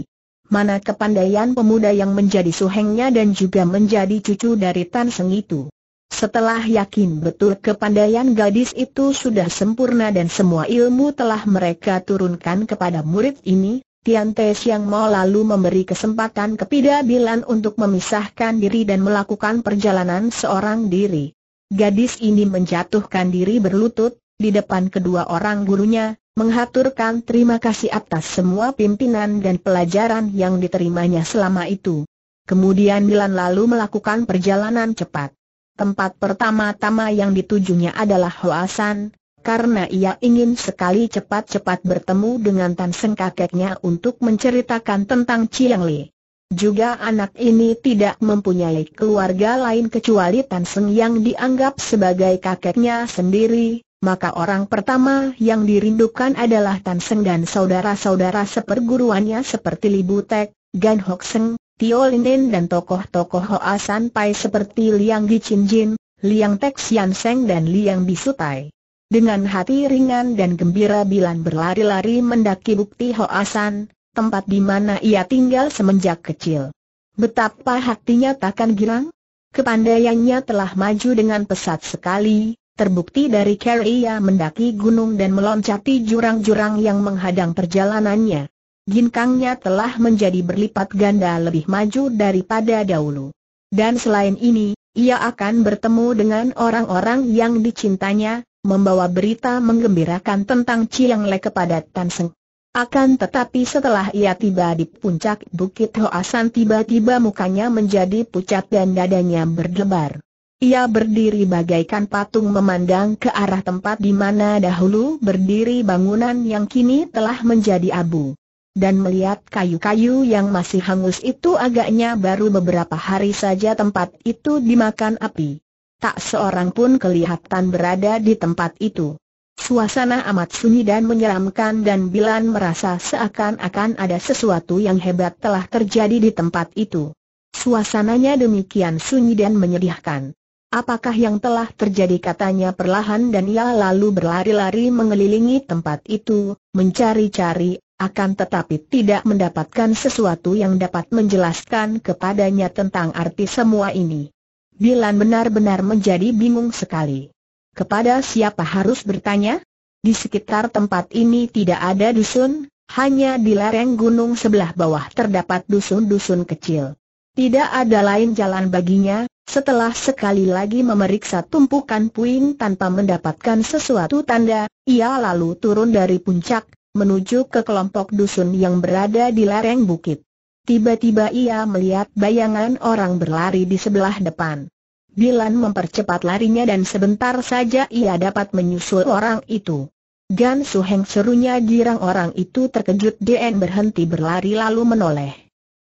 mana kepandaian pemuda yang menjadi suhengnya dan juga menjadi cucu dari Tan Seng itu. Setelah yakin betul kepandaian gadis itu sudah sempurna dan semua ilmu telah mereka turunkan kepada murid ini, Tian Te Siang Mo lalu memberi kesempatan kepada Bilan untuk memisahkan diri dan melakukan perjalanan seorang diri. Gadis ini menjatuhkan diri berlutut, di depan kedua orang gurunya, menghaturkan terima kasih atas semua pimpinan dan pelajaran yang diterimanya selama itu. Kemudian Bilan lalu melakukan perjalanan cepat. Tempat pertama-tama yang ditujunya adalah Hoasan, karena ia ingin sekali cepat-cepat bertemu dengan Tan Seng kakeknya untuk menceritakan tentang Chiang Li. Juga anak ini tidak mempunyai keluarga lain kecuali Tan Seng yang dianggap sebagai kakeknya sendiri, maka orang pertama yang dirindukan adalah Tan Seng dan saudara-saudara seperguruannya seperti Li Butek, Gan Hok Seng, Tio Linden dan tokoh-tokoh Hoa San Pai seperti Liang Chin Jin, Liang Tek Sian Seng dan Liang Bisutai. Dengan hati ringan dan gembira Bilan berlari-lari mendaki bukti Hoasan, tempat di mana ia tinggal semenjak kecil. Betapa hatinya takkan girang? Kepandaiannya telah maju dengan pesat sekali, terbukti dari cara ia mendaki gunung dan meloncati jurang-jurang yang menghadang perjalanannya. Ginkangnya telah menjadi berlipat ganda lebih maju daripada dahulu. Dan selain ini, ia akan bertemu dengan orang-orang yang dicintanya, membawa berita menggembirakan tentang Chiang Le kepada Tan Seng. Akan tetapi setelah ia tiba di puncak Bukit Hoasan tiba-tiba mukanya menjadi pucat dan dadanya berdebar. Ia berdiri bagaikan patung memandang ke arah tempat di mana dahulu berdiri bangunan yang kini telah menjadi abu. Dan melihat kayu-kayu yang masih hangus itu agaknya baru beberapa hari saja tempat itu dimakan api tak seorang pun kelihatan berada di tempat itu. Suasana amat sunyi dan menyeramkan dan Bilan merasa seakan-akan ada sesuatu yang hebat telah terjadi di tempat itu. Suasananya demikian sunyi dan menyedihkan. Apakah yang telah terjadi katanya perlahan dan ia lalu berlari-lari mengelilingi tempat itu, mencari-cari, akan tetapi tidak mendapatkan sesuatu yang dapat menjelaskan kepadanya tentang arti semua ini. Dilan benar-benar menjadi bingung sekali. Kepada siapa harus bertanya? Di sekitar tempat ini tidak ada dusun, hanya di lereng gunung sebelah bawah terdapat dusun-dusun kecil. Tidak ada lain jalan baginya, setelah sekali lagi memeriksa tumpukan puing tanpa mendapatkan sesuatu tanda, ia lalu turun dari puncak, menuju ke kelompok dusun yang berada di lereng bukit. Tiba-tiba ia melihat bayangan orang berlari di sebelah depan. Bilan mempercepat larinya dan sebentar saja ia dapat menyusul orang itu. Gan Su Heng serunya girang orang itu terkejut DN berhenti berlari lalu menoleh.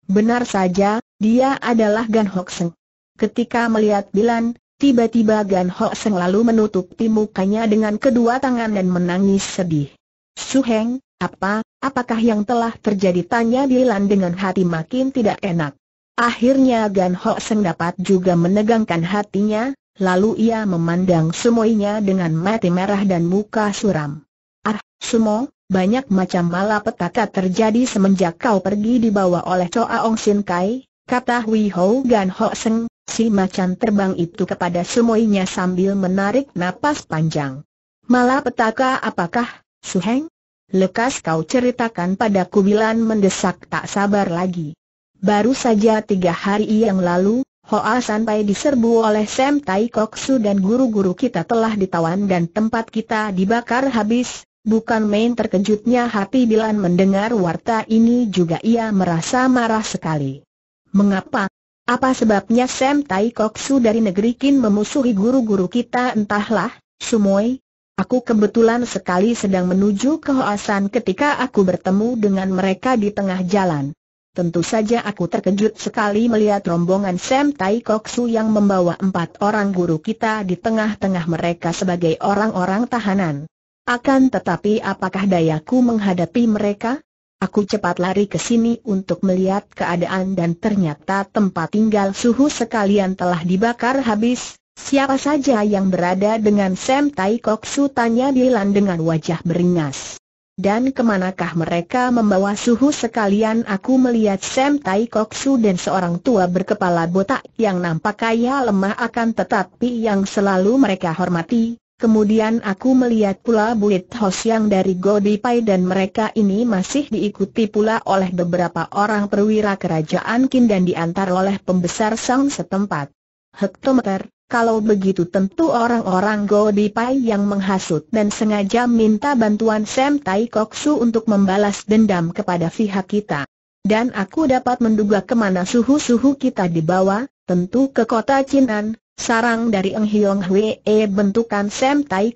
Benar saja, dia adalah Gan Hok Seng. Ketika melihat Bilan, tiba-tiba Gan Hok Seng lalu menutupi mukanya dengan kedua tangan dan menangis sedih. Su Heng. Apa, apakah yang telah terjadi tanya Dilan dengan hati makin tidak enak. Akhirnya Gan Ho Seng dapat juga menegangkan hatinya, lalu ia memandang semuanya dengan mati merah dan muka suram. Ah, semua, banyak macam malapetaka terjadi semenjak kau pergi dibawa oleh Choa Ong Sin Kai, kata Hui Ho Gan Ho Seng, si macan terbang itu kepada semuanya sambil menarik napas panjang. Malapetaka apakah, Su Heng? Lekas kau ceritakan pada kubilan mendesak tak sabar lagi. Baru saja tiga hari yang lalu, Hoa sampai diserbu oleh Sam Tai Koksu dan guru-guru kita telah ditawan dan tempat kita dibakar habis. Bukan main terkejutnya hati Bilan mendengar warta ini juga ia merasa marah sekali. Mengapa? Apa sebabnya Sam Tai Koksu dari negeri Kin memusuhi guru-guru kita entahlah, Sumoi, Aku kebetulan sekali sedang menuju ke Hoasan ketika aku bertemu dengan mereka di tengah jalan. Tentu saja aku terkejut sekali melihat rombongan Sam Tai Su yang membawa empat orang guru kita di tengah-tengah mereka sebagai orang-orang tahanan. Akan tetapi apakah dayaku menghadapi mereka? Aku cepat lari ke sini untuk melihat keadaan dan ternyata tempat tinggal suhu sekalian telah dibakar habis, Siapa saja yang berada dengan Sam Tai Kok Su tanya Dilan dengan wajah beringas. Dan kemanakah mereka membawa suhu sekalian aku melihat Sam Tai Kok Su dan seorang tua berkepala botak yang nampak kaya lemah akan tetapi yang selalu mereka hormati. Kemudian aku melihat pula Buit Hos yang dari Godi Pai dan mereka ini masih diikuti pula oleh beberapa orang perwira kerajaan Kin dan diantar oleh pembesar sang setempat. Hektometer, kalau begitu tentu orang-orang Go Di Pai yang menghasut dan sengaja minta bantuan Sam Tai Su untuk membalas dendam kepada pihak kita. Dan aku dapat menduga kemana suhu-suhu kita dibawa, tentu ke kota Cinan, sarang dari Eng Hiong Hwee bentukan Sam Tai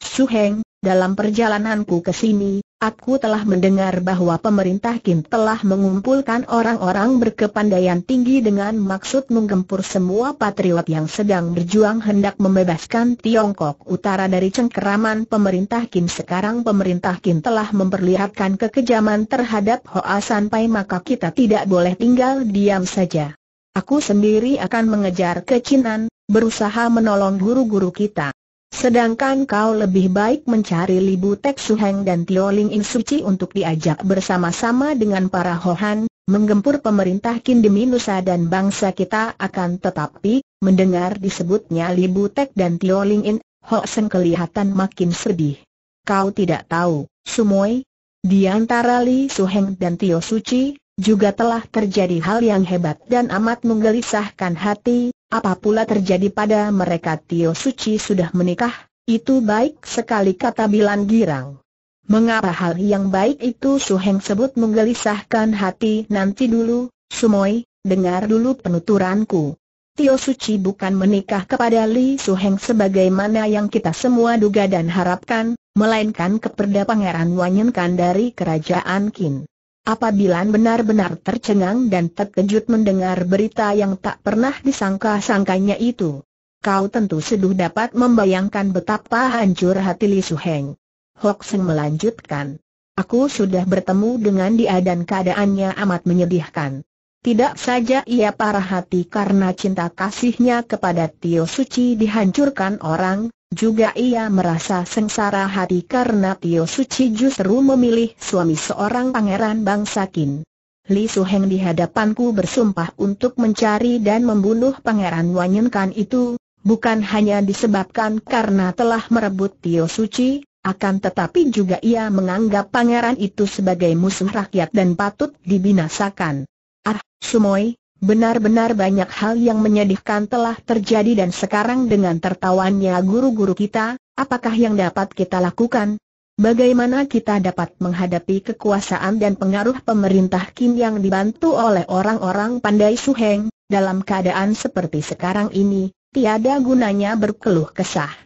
Su Heng, dalam perjalananku ke sini, Aku telah mendengar bahwa pemerintah Kim telah mengumpulkan orang-orang berkepandaian tinggi dengan maksud menggempur semua patriot yang sedang berjuang hendak membebaskan Tiongkok Utara dari cengkeraman pemerintah Kim. Sekarang pemerintah Kim telah memperlihatkan kekejaman terhadap Hoa Sanpai maka kita tidak boleh tinggal diam saja. Aku sendiri akan mengejar kecinan, berusaha menolong guru-guru kita. Sedangkan kau lebih baik mencari Libu Tek Suheng dan Tio Ling In Suci untuk diajak bersama-sama dengan para Hohan, menggempur pemerintah Kin demi Nusa dan bangsa kita akan tetapi, mendengar disebutnya Libu Tek dan Tio Ling In, Ho Seng kelihatan makin sedih. Kau tidak tahu, Sumoy, di antara Li Suheng dan Tio Suci, juga telah terjadi hal yang hebat dan amat menggelisahkan hati, apa pula terjadi pada mereka Tio Suci sudah menikah, itu baik sekali kata Bilan Girang. Mengapa hal yang baik itu Suheng sebut menggelisahkan hati nanti dulu, Sumoy, dengar dulu penuturanku. Tio Suci bukan menikah kepada Li Suheng sebagaimana yang kita semua duga dan harapkan, melainkan keperda Pangeran Wanyenkan dari Kerajaan Qin. Apabila benar-benar tercengang dan terkejut mendengar berita yang tak pernah disangka-sangkanya itu, kau tentu seduh dapat membayangkan betapa hancur hati Li Suheng. Hok Seng melanjutkan, aku sudah bertemu dengan dia dan keadaannya amat menyedihkan. Tidak saja ia parah hati karena cinta kasihnya kepada Tio Suci dihancurkan orang, juga ia merasa sengsara hati karena Tio Suci justru memilih suami seorang pangeran bangsa Qin. Li Heng di hadapanku bersumpah untuk mencari dan membunuh pangeran Wanyenkan itu, bukan hanya disebabkan karena telah merebut Tio Suci, akan tetapi juga ia menganggap pangeran itu sebagai musuh rakyat dan patut dibinasakan. Ah, Sumoy, Benar-benar banyak hal yang menyedihkan telah terjadi dan sekarang dengan tertawanya guru-guru kita, apakah yang dapat kita lakukan? Bagaimana kita dapat menghadapi kekuasaan dan pengaruh pemerintah Kim yang dibantu oleh orang-orang pandai Suheng, dalam keadaan seperti sekarang ini, tiada gunanya berkeluh kesah.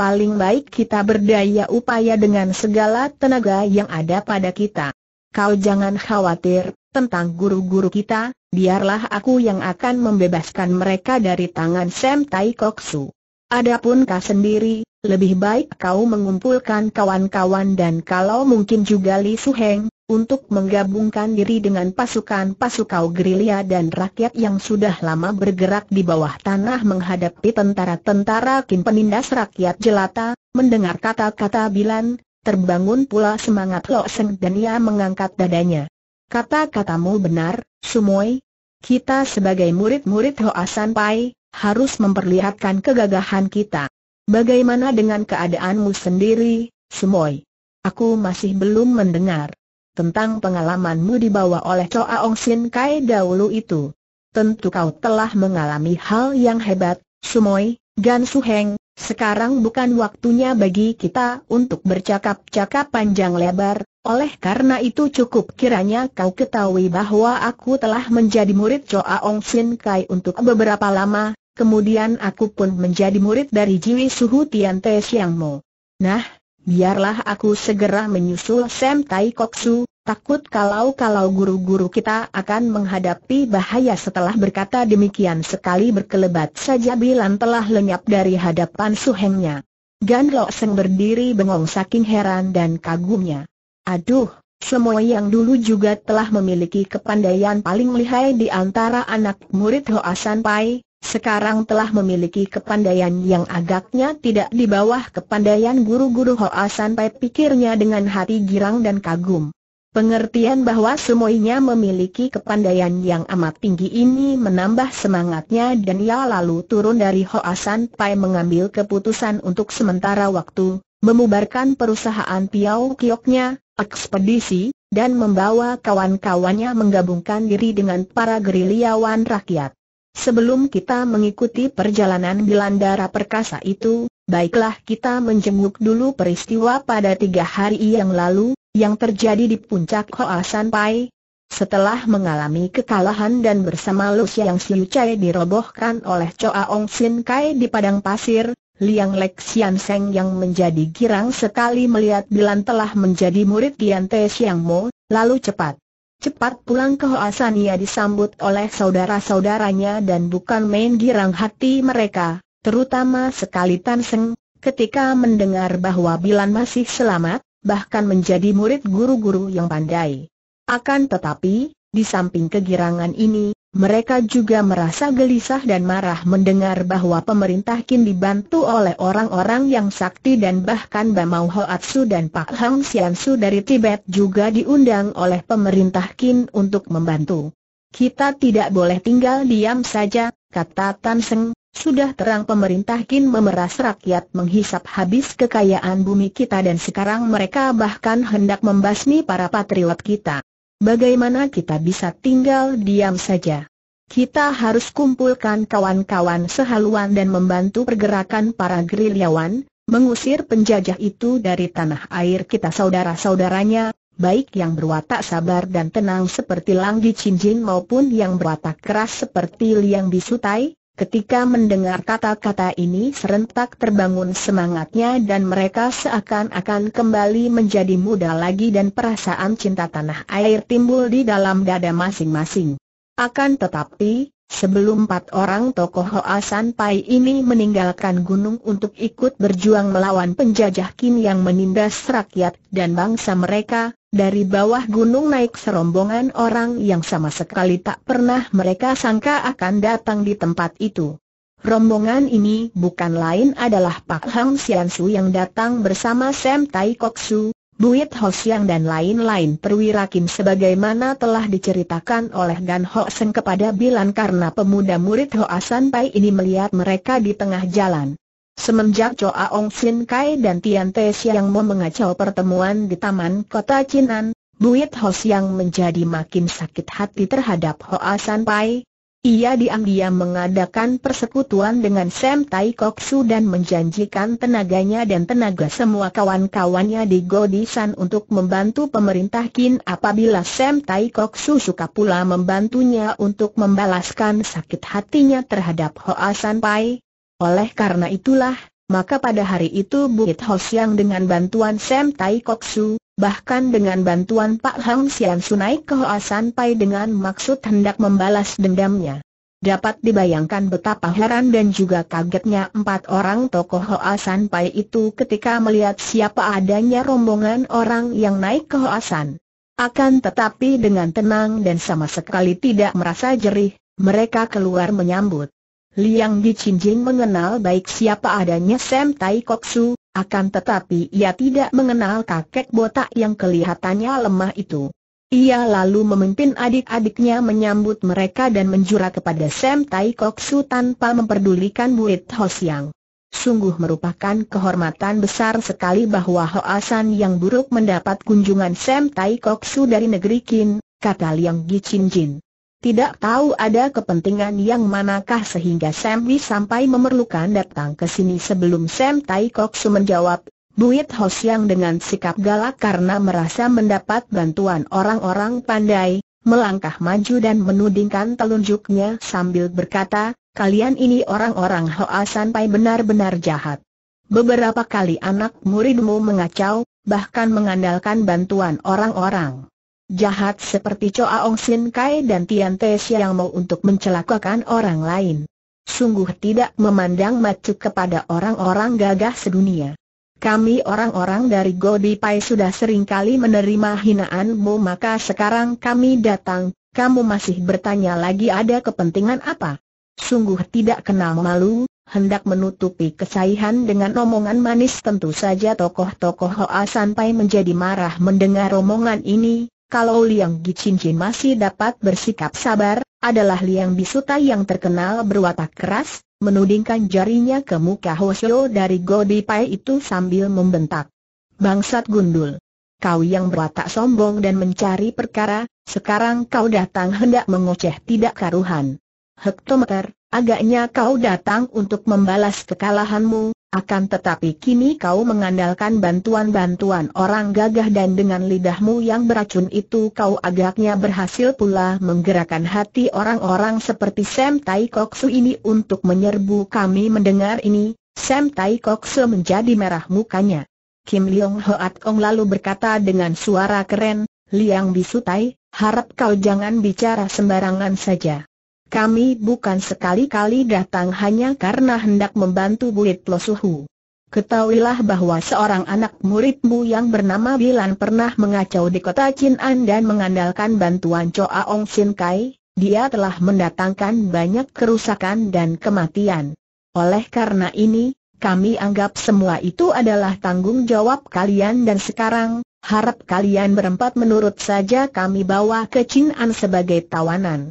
Paling baik kita berdaya upaya dengan segala tenaga yang ada pada kita. Kau jangan khawatir tentang guru-guru kita, biarlah aku yang akan membebaskan mereka dari tangan Sam Tai Kok Su. Adapun kau sendiri, lebih baik kau mengumpulkan kawan-kawan dan kalau mungkin juga Li Su Heng, untuk menggabungkan diri dengan pasukan-pasukan gerilya dan rakyat yang sudah lama bergerak di bawah tanah menghadapi tentara-tentara kin penindas rakyat jelata, mendengar kata-kata Bilan, terbangun pula semangat Lo Seng dan ia mengangkat dadanya. Kata-katamu benar, Sumoy. Kita sebagai murid-murid Hoa Pai harus memperlihatkan kegagahan kita. Bagaimana dengan keadaanmu sendiri, Sumoy? Aku masih belum mendengar tentang pengalamanmu dibawa oleh Choa Ong Sin Kai dahulu itu. Tentu kau telah mengalami hal yang hebat, Sumoy, Gan Su Heng, sekarang bukan waktunya bagi kita untuk bercakap-cakap panjang lebar, oleh karena itu cukup kiranya kau ketahui bahwa aku telah menjadi murid Choa Ong Sin Kai untuk beberapa lama, kemudian aku pun menjadi murid dari Jiwi Suhu Tian Te Siang Mo. Nah, biarlah aku segera menyusul Sam Tai Kok Su, takut kalau-kalau guru-guru kita akan menghadapi bahaya setelah berkata demikian sekali berkelebat saja Bilan telah lenyap dari hadapan Su Hengnya. Gan Lo Seng berdiri bengong saking heran dan kagumnya. Aduh, semua yang dulu juga telah memiliki kepandaian paling lihai di antara anak murid Hoa San Pai, sekarang telah memiliki kepandaian yang agaknya tidak di bawah kepandaian guru-guru Hoa San Pai pikirnya dengan hati girang dan kagum. Pengertian bahwa semuanya memiliki kepandaian yang amat tinggi ini menambah semangatnya dan ia lalu turun dari Hoa San Pai mengambil keputusan untuk sementara waktu, memubarkan perusahaan Piau Kioknya, ekspedisi, dan membawa kawan-kawannya menggabungkan diri dengan para gerilyawan rakyat. Sebelum kita mengikuti perjalanan Gelandara Perkasa itu, baiklah kita menjenguk dulu peristiwa pada tiga hari yang lalu, yang terjadi di puncak Hoa Pai. Setelah mengalami kekalahan dan bersama Lu Siang Siu dirobohkan oleh Choa Ong Sin Kai di padang pasir, Liang Lek Sian Seng yang menjadi girang sekali melihat Bilan telah menjadi murid Tian Te Siang Mo, lalu cepat. Cepat pulang ke Hoasan ia disambut oleh saudara-saudaranya dan bukan main girang hati mereka, terutama sekali Tan Seng, ketika mendengar bahwa Bilan masih selamat, bahkan menjadi murid guru-guru yang pandai. Akan tetapi, di samping kegirangan ini, mereka juga merasa gelisah dan marah mendengar bahwa pemerintah kini dibantu oleh orang-orang yang sakti dan bahkan Bamau Hoatsu dan Pak Hang Siansu dari Tibet juga diundang oleh pemerintah kini untuk membantu. Kita tidak boleh tinggal diam saja, kata Tan Seng, sudah terang pemerintah Kin memeras rakyat menghisap habis kekayaan bumi kita dan sekarang mereka bahkan hendak membasmi para patriot kita. Bagaimana kita bisa tinggal diam saja? Kita harus kumpulkan kawan-kawan sehaluan dan membantu pergerakan para gerilyawan, mengusir penjajah itu dari tanah air kita saudara-saudaranya, baik yang berwatak sabar dan tenang seperti Langgi Cinjin maupun yang berwatak keras seperti Liang Bisutai, Ketika mendengar kata-kata ini serentak terbangun semangatnya dan mereka seakan-akan kembali menjadi muda lagi dan perasaan cinta tanah air timbul di dalam dada masing-masing. Akan tetapi, Sebelum empat orang tokoh Hoa Pai ini meninggalkan gunung untuk ikut berjuang melawan penjajah Kim yang menindas rakyat dan bangsa mereka, dari bawah gunung naik serombongan orang yang sama sekali tak pernah mereka sangka akan datang di tempat itu. Rombongan ini bukan lain adalah Pak Hang Sian Su yang datang bersama Sam Tai Kok Su, Buit Ho Siang dan lain-lain perwira Kim sebagaimana telah diceritakan oleh Gan Ho Seng kepada Bilan karena pemuda murid Ho Asan Pai ini melihat mereka di tengah jalan. Semenjak Choa Ong Sin Kai dan Tian Te Siang mau mengacau pertemuan di Taman Kota Chinan, Buit Ho Siang menjadi makin sakit hati terhadap Ho Asan Pai, ia diam-diam mengadakan persekutuan dengan Sam Tai Kok Su dan menjanjikan tenaganya dan tenaga semua kawan-kawannya di Godisan untuk membantu pemerintah Kin apabila Sam Tai Kok Su suka pula membantunya untuk membalaskan sakit hatinya terhadap Hoa San Pai. Oleh karena itulah, maka pada hari itu Bukit Hos yang dengan bantuan Sam Tai Kok Su, Bahkan dengan bantuan Pak Hang Sian Sunai ke Hoa Pai dengan maksud hendak membalas dendamnya. Dapat dibayangkan betapa heran dan juga kagetnya empat orang tokoh Hoa pai itu ketika melihat siapa adanya rombongan orang yang naik ke Hoa San. Akan tetapi dengan tenang dan sama sekali tidak merasa jerih, mereka keluar menyambut. Liang Jing mengenal baik siapa adanya Sam Tai Su, akan tetapi ia tidak mengenal kakek botak yang kelihatannya lemah itu. Ia lalu memimpin adik-adiknya menyambut mereka dan menjura kepada Sam Tai Kok Su tanpa memperdulikan murid Ho Siang. Sungguh merupakan kehormatan besar sekali bahwa Hoa San yang buruk mendapat kunjungan Sam Tai Kok Su dari negeri Qin, kata Liang Gi Chin Jin. Tidak tahu ada kepentingan yang manakah sehingga Sam Wi sampai memerlukan datang ke sini sebelum Sam Tai Kok Su menjawab, Buit Ho Siang dengan sikap galak karena merasa mendapat bantuan orang-orang pandai, melangkah maju dan menudingkan telunjuknya sambil berkata, kalian ini orang-orang Hoa Sanpai benar-benar jahat. Beberapa kali anak muridmu mengacau, bahkan mengandalkan bantuan orang-orang jahat seperti Choa Ong Sin Kai dan Tian Te yang mau untuk mencelakakan orang lain. Sungguh tidak memandang macu kepada orang-orang gagah sedunia. Kami orang-orang dari Godi Pai sudah sering kali menerima hinaanmu maka sekarang kami datang, kamu masih bertanya lagi ada kepentingan apa? Sungguh tidak kenal malu, hendak menutupi kesayahan dengan omongan manis tentu saja tokoh-tokoh Hoa sampai menjadi marah mendengar omongan ini, kalau Liang Gicincin masih dapat bersikap sabar, adalah Liang Bisuta yang terkenal berwatak keras, menudingkan jarinya ke muka Hoshio dari Godi Pai itu sambil membentak. Bangsat gundul! Kau yang berwatak sombong dan mencari perkara, sekarang kau datang hendak mengoceh tidak karuhan. Hektometer, agaknya kau datang untuk membalas kekalahanmu, akan tetapi kini kau mengandalkan bantuan-bantuan orang gagah dan dengan lidahmu yang beracun itu kau agaknya berhasil pula menggerakkan hati orang-orang seperti Sam Tai Su ini untuk menyerbu kami mendengar ini, Sam Tai Su menjadi merah mukanya. Kim Leong Hoat Kong lalu berkata dengan suara keren, Liang Bisutai, harap kau jangan bicara sembarangan saja. Kami bukan sekali-kali datang hanya karena hendak membantu Bulit Losuhu. Ketahuilah bahwa seorang anak muridmu yang bernama Bilan pernah mengacau di kota Chin'an dan mengandalkan bantuan Choa Ong Sin Kai, dia telah mendatangkan banyak kerusakan dan kematian. Oleh karena ini, kami anggap semua itu adalah tanggung jawab kalian dan sekarang, harap kalian berempat menurut saja kami bawa ke Chin'an sebagai tawanan.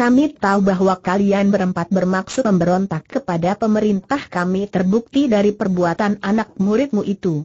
Kami tahu bahwa kalian berempat bermaksud memberontak kepada pemerintah kami terbukti dari perbuatan anak muridmu itu.